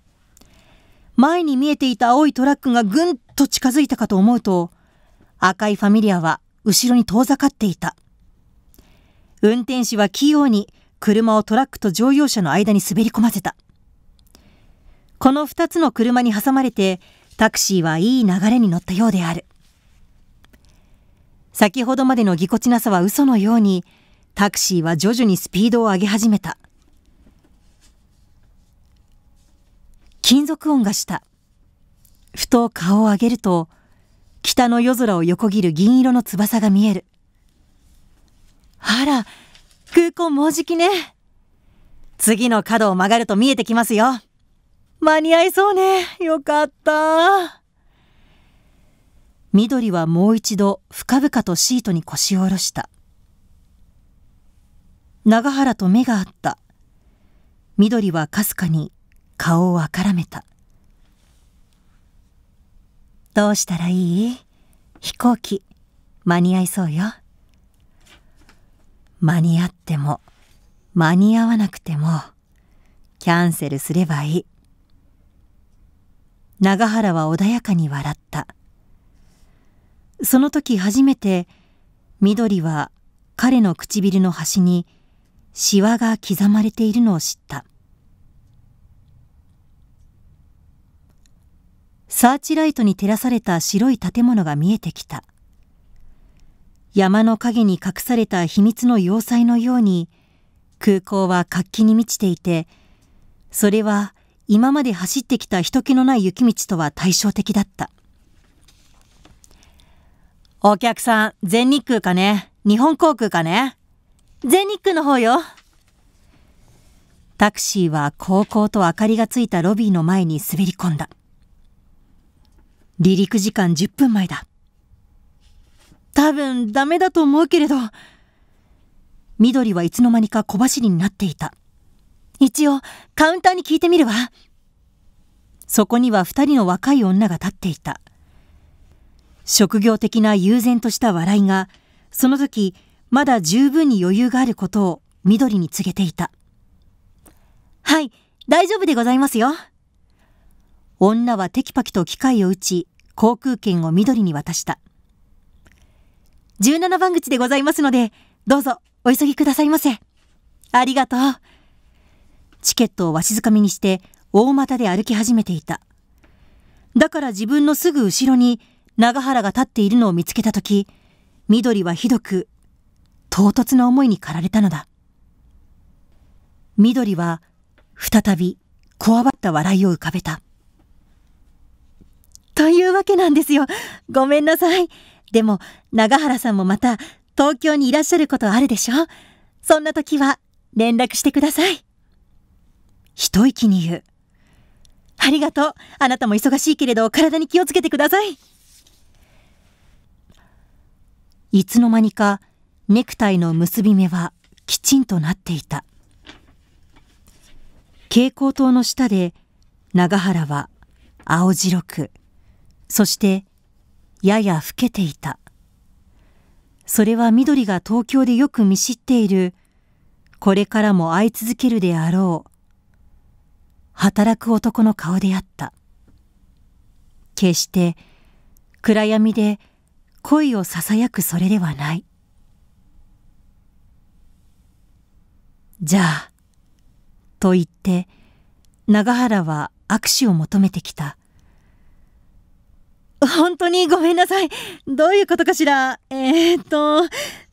前に見えていた青いトラックがぐんと近づいたかと思うと赤いファミリアは後ろに遠ざかっていた運転手は器用に車をトラックと乗用車の間に滑り込ませたこの二つの車に挟まれてタクシーはいい流れに乗ったようである先ほどまでのぎこちなさは嘘のように、タクシーは徐々にスピードを上げ始めた。金属音がした。ふと顔を上げると、北の夜空を横切る銀色の翼が見える。あら、空港もうじきね。次の角を曲がると見えてきますよ。間に合いそうね。よかった。緑はもう一度深々とシートに腰を下ろした。長原と目が合った。緑はかすかに顔をあからめた。どうしたらいい飛行機、間に合いそうよ。間に合っても、間に合わなくても、キャンセルすればいい。長原は穏やかに笑った。その時初めて、緑は彼の唇の端にシワが刻まれているのを知った。サーチライトに照らされた白い建物が見えてきた。山の陰に隠された秘密の要塞のように空港は活気に満ちていて、それは今まで走ってきた人気のない雪道とは対照的だった。お客さん、全日空かね日本航空かね全日空の方よ。タクシーは高校と明かりがついたロビーの前に滑り込んだ。離陸時間10分前だ。多分ダメだと思うけれど、緑はいつの間にか小走りになっていた。一応、カウンターに聞いてみるわ。そこには二人の若い女が立っていた。職業的な悠然とした笑いが、その時、まだ十分に余裕があることを緑に告げていた。はい、大丈夫でございますよ。女はテキパキと機械を打ち、航空券を緑に渡した。17番口でございますので、どうぞお急ぎくださいませ。ありがとう。チケットをわしづかみにして、大股で歩き始めていた。だから自分のすぐ後ろに、長原が立っているのを見つけたとき、緑はひどく、唐突な思いに駆られたのだ。緑は、再び、こわばった笑いを浮かべた。というわけなんですよ。ごめんなさい。でも、長原さんもまた、東京にいらっしゃることあるでしょそんな時は、連絡してください。一息に言う。ありがとう。あなたも忙しいけれど、体に気をつけてください。いつの間にかネクタイの結び目はきちんとなっていた蛍光灯の下で長原は青白くそしてやや老けていたそれは緑が東京でよく見知っているこれからも会い続けるであろう働く男の顔であった決して暗闇で恋をささやくそれではない。じゃあ、と言って、長原は握手を求めてきた。本当にごめんなさい。どういうことかしら。えー、っと、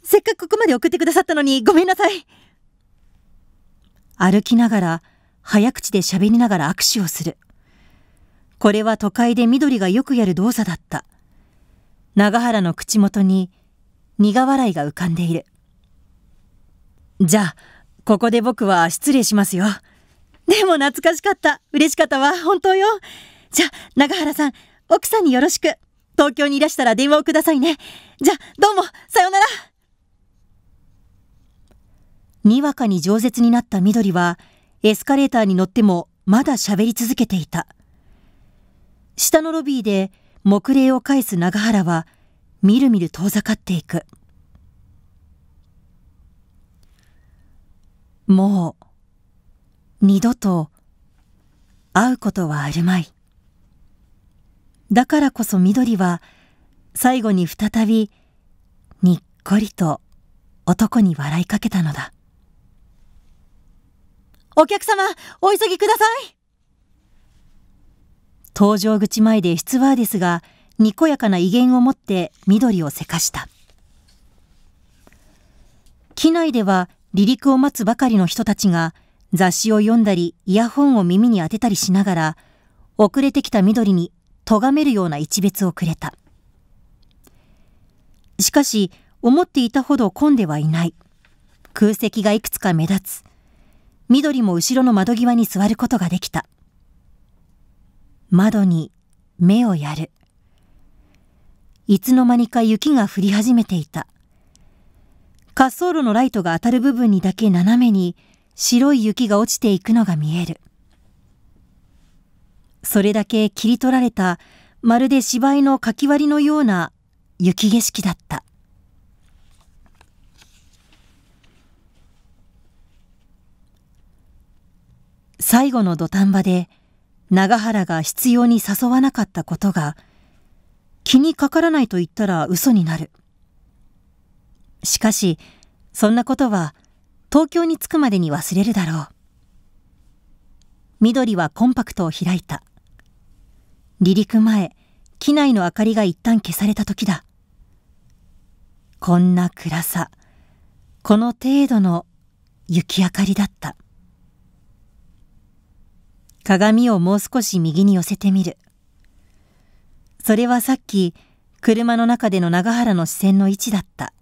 せっかくここまで送ってくださったのにごめんなさい。歩きながら、早口で喋りながら握手をする。これは都会で緑がよくやる動作だった。長原の口元に苦笑いが浮かんでいる。じゃあ、ここで僕は失礼しますよ。でも懐かしかった。嬉しかったわ。本当よ。じゃあ、長原さん、奥さんによろしく。東京にいらしたら電話をくださいね。じゃあ、どうも、さよなら。にわかに饒舌になった緑は、エスカレーターに乗ってもまだ喋り続けていた。下のロビーで、目礼を返す永原はみるみる遠ざかっていくもう二度と会うことはあるまいだからこそ緑は最後に再びにっこりと男に笑いかけたのだお客様お急ぎください登場口前で出馬ですが、にこやかな威厳を持って緑をせかした。機内では離陸を待つばかりの人たちが雑誌を読んだりイヤホンを耳に当てたりしながら遅れてきた緑に咎めるような一別をくれた。しかし思っていたほど混んではいない。空席がいくつか目立つ。緑も後ろの窓際に座ることができた。窓に目をやる。いつの間にか雪が降り始めていた。滑走路のライトが当たる部分にだけ斜めに白い雪が落ちていくのが見える。それだけ切り取られたまるで芝居のかき割りのような雪景色だった。最後の土壇場で長原が必要に誘わなかったことが、気にかからないと言ったら嘘になる。しかし、そんなことは東京に着くまでに忘れるだろう。緑はコンパクトを開いた。離陸前、機内の明かりが一旦消された時だ。こんな暗さ、この程度の雪明かりだった。鏡をもう少し右に寄せてみる。それはさっき、車の中での長原の視線の位置だった。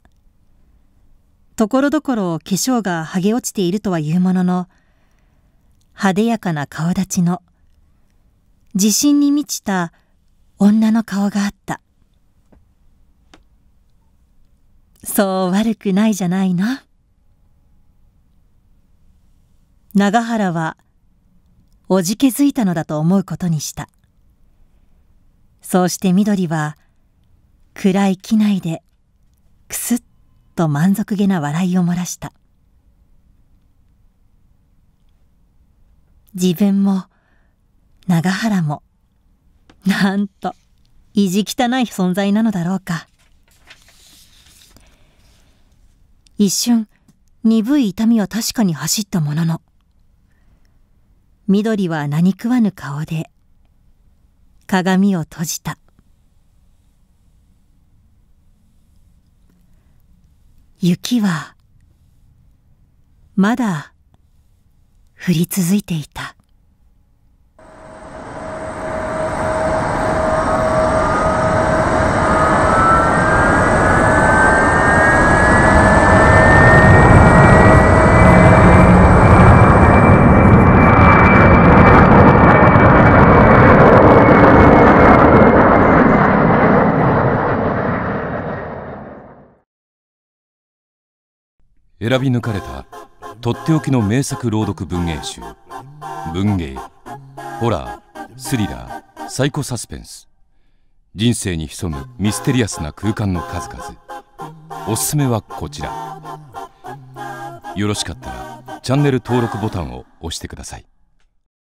ところどころ化粧が剥げ落ちているとは言うものの、派手やかな顔立ちの、自信に満ちた女の顔があった。そう悪くないじゃないの。長原はおじけづいたのだと思うことにしたそうして緑は暗い機内でくすっと満足げな笑いを漏らした自分も永原もなんと意地汚い存在なのだろうか一瞬鈍い痛みは確かに走ったものの緑は何食わぬ顔で鏡を閉じた雪はまだ降り続いていた選び抜かれたとっておきの名作朗読文芸集文芸ホラースリラーサイコサスペンス人生に潜むミステリアスな空間の数々おすすめはこちらよろしかったらチャンネル登録ボタンを押してください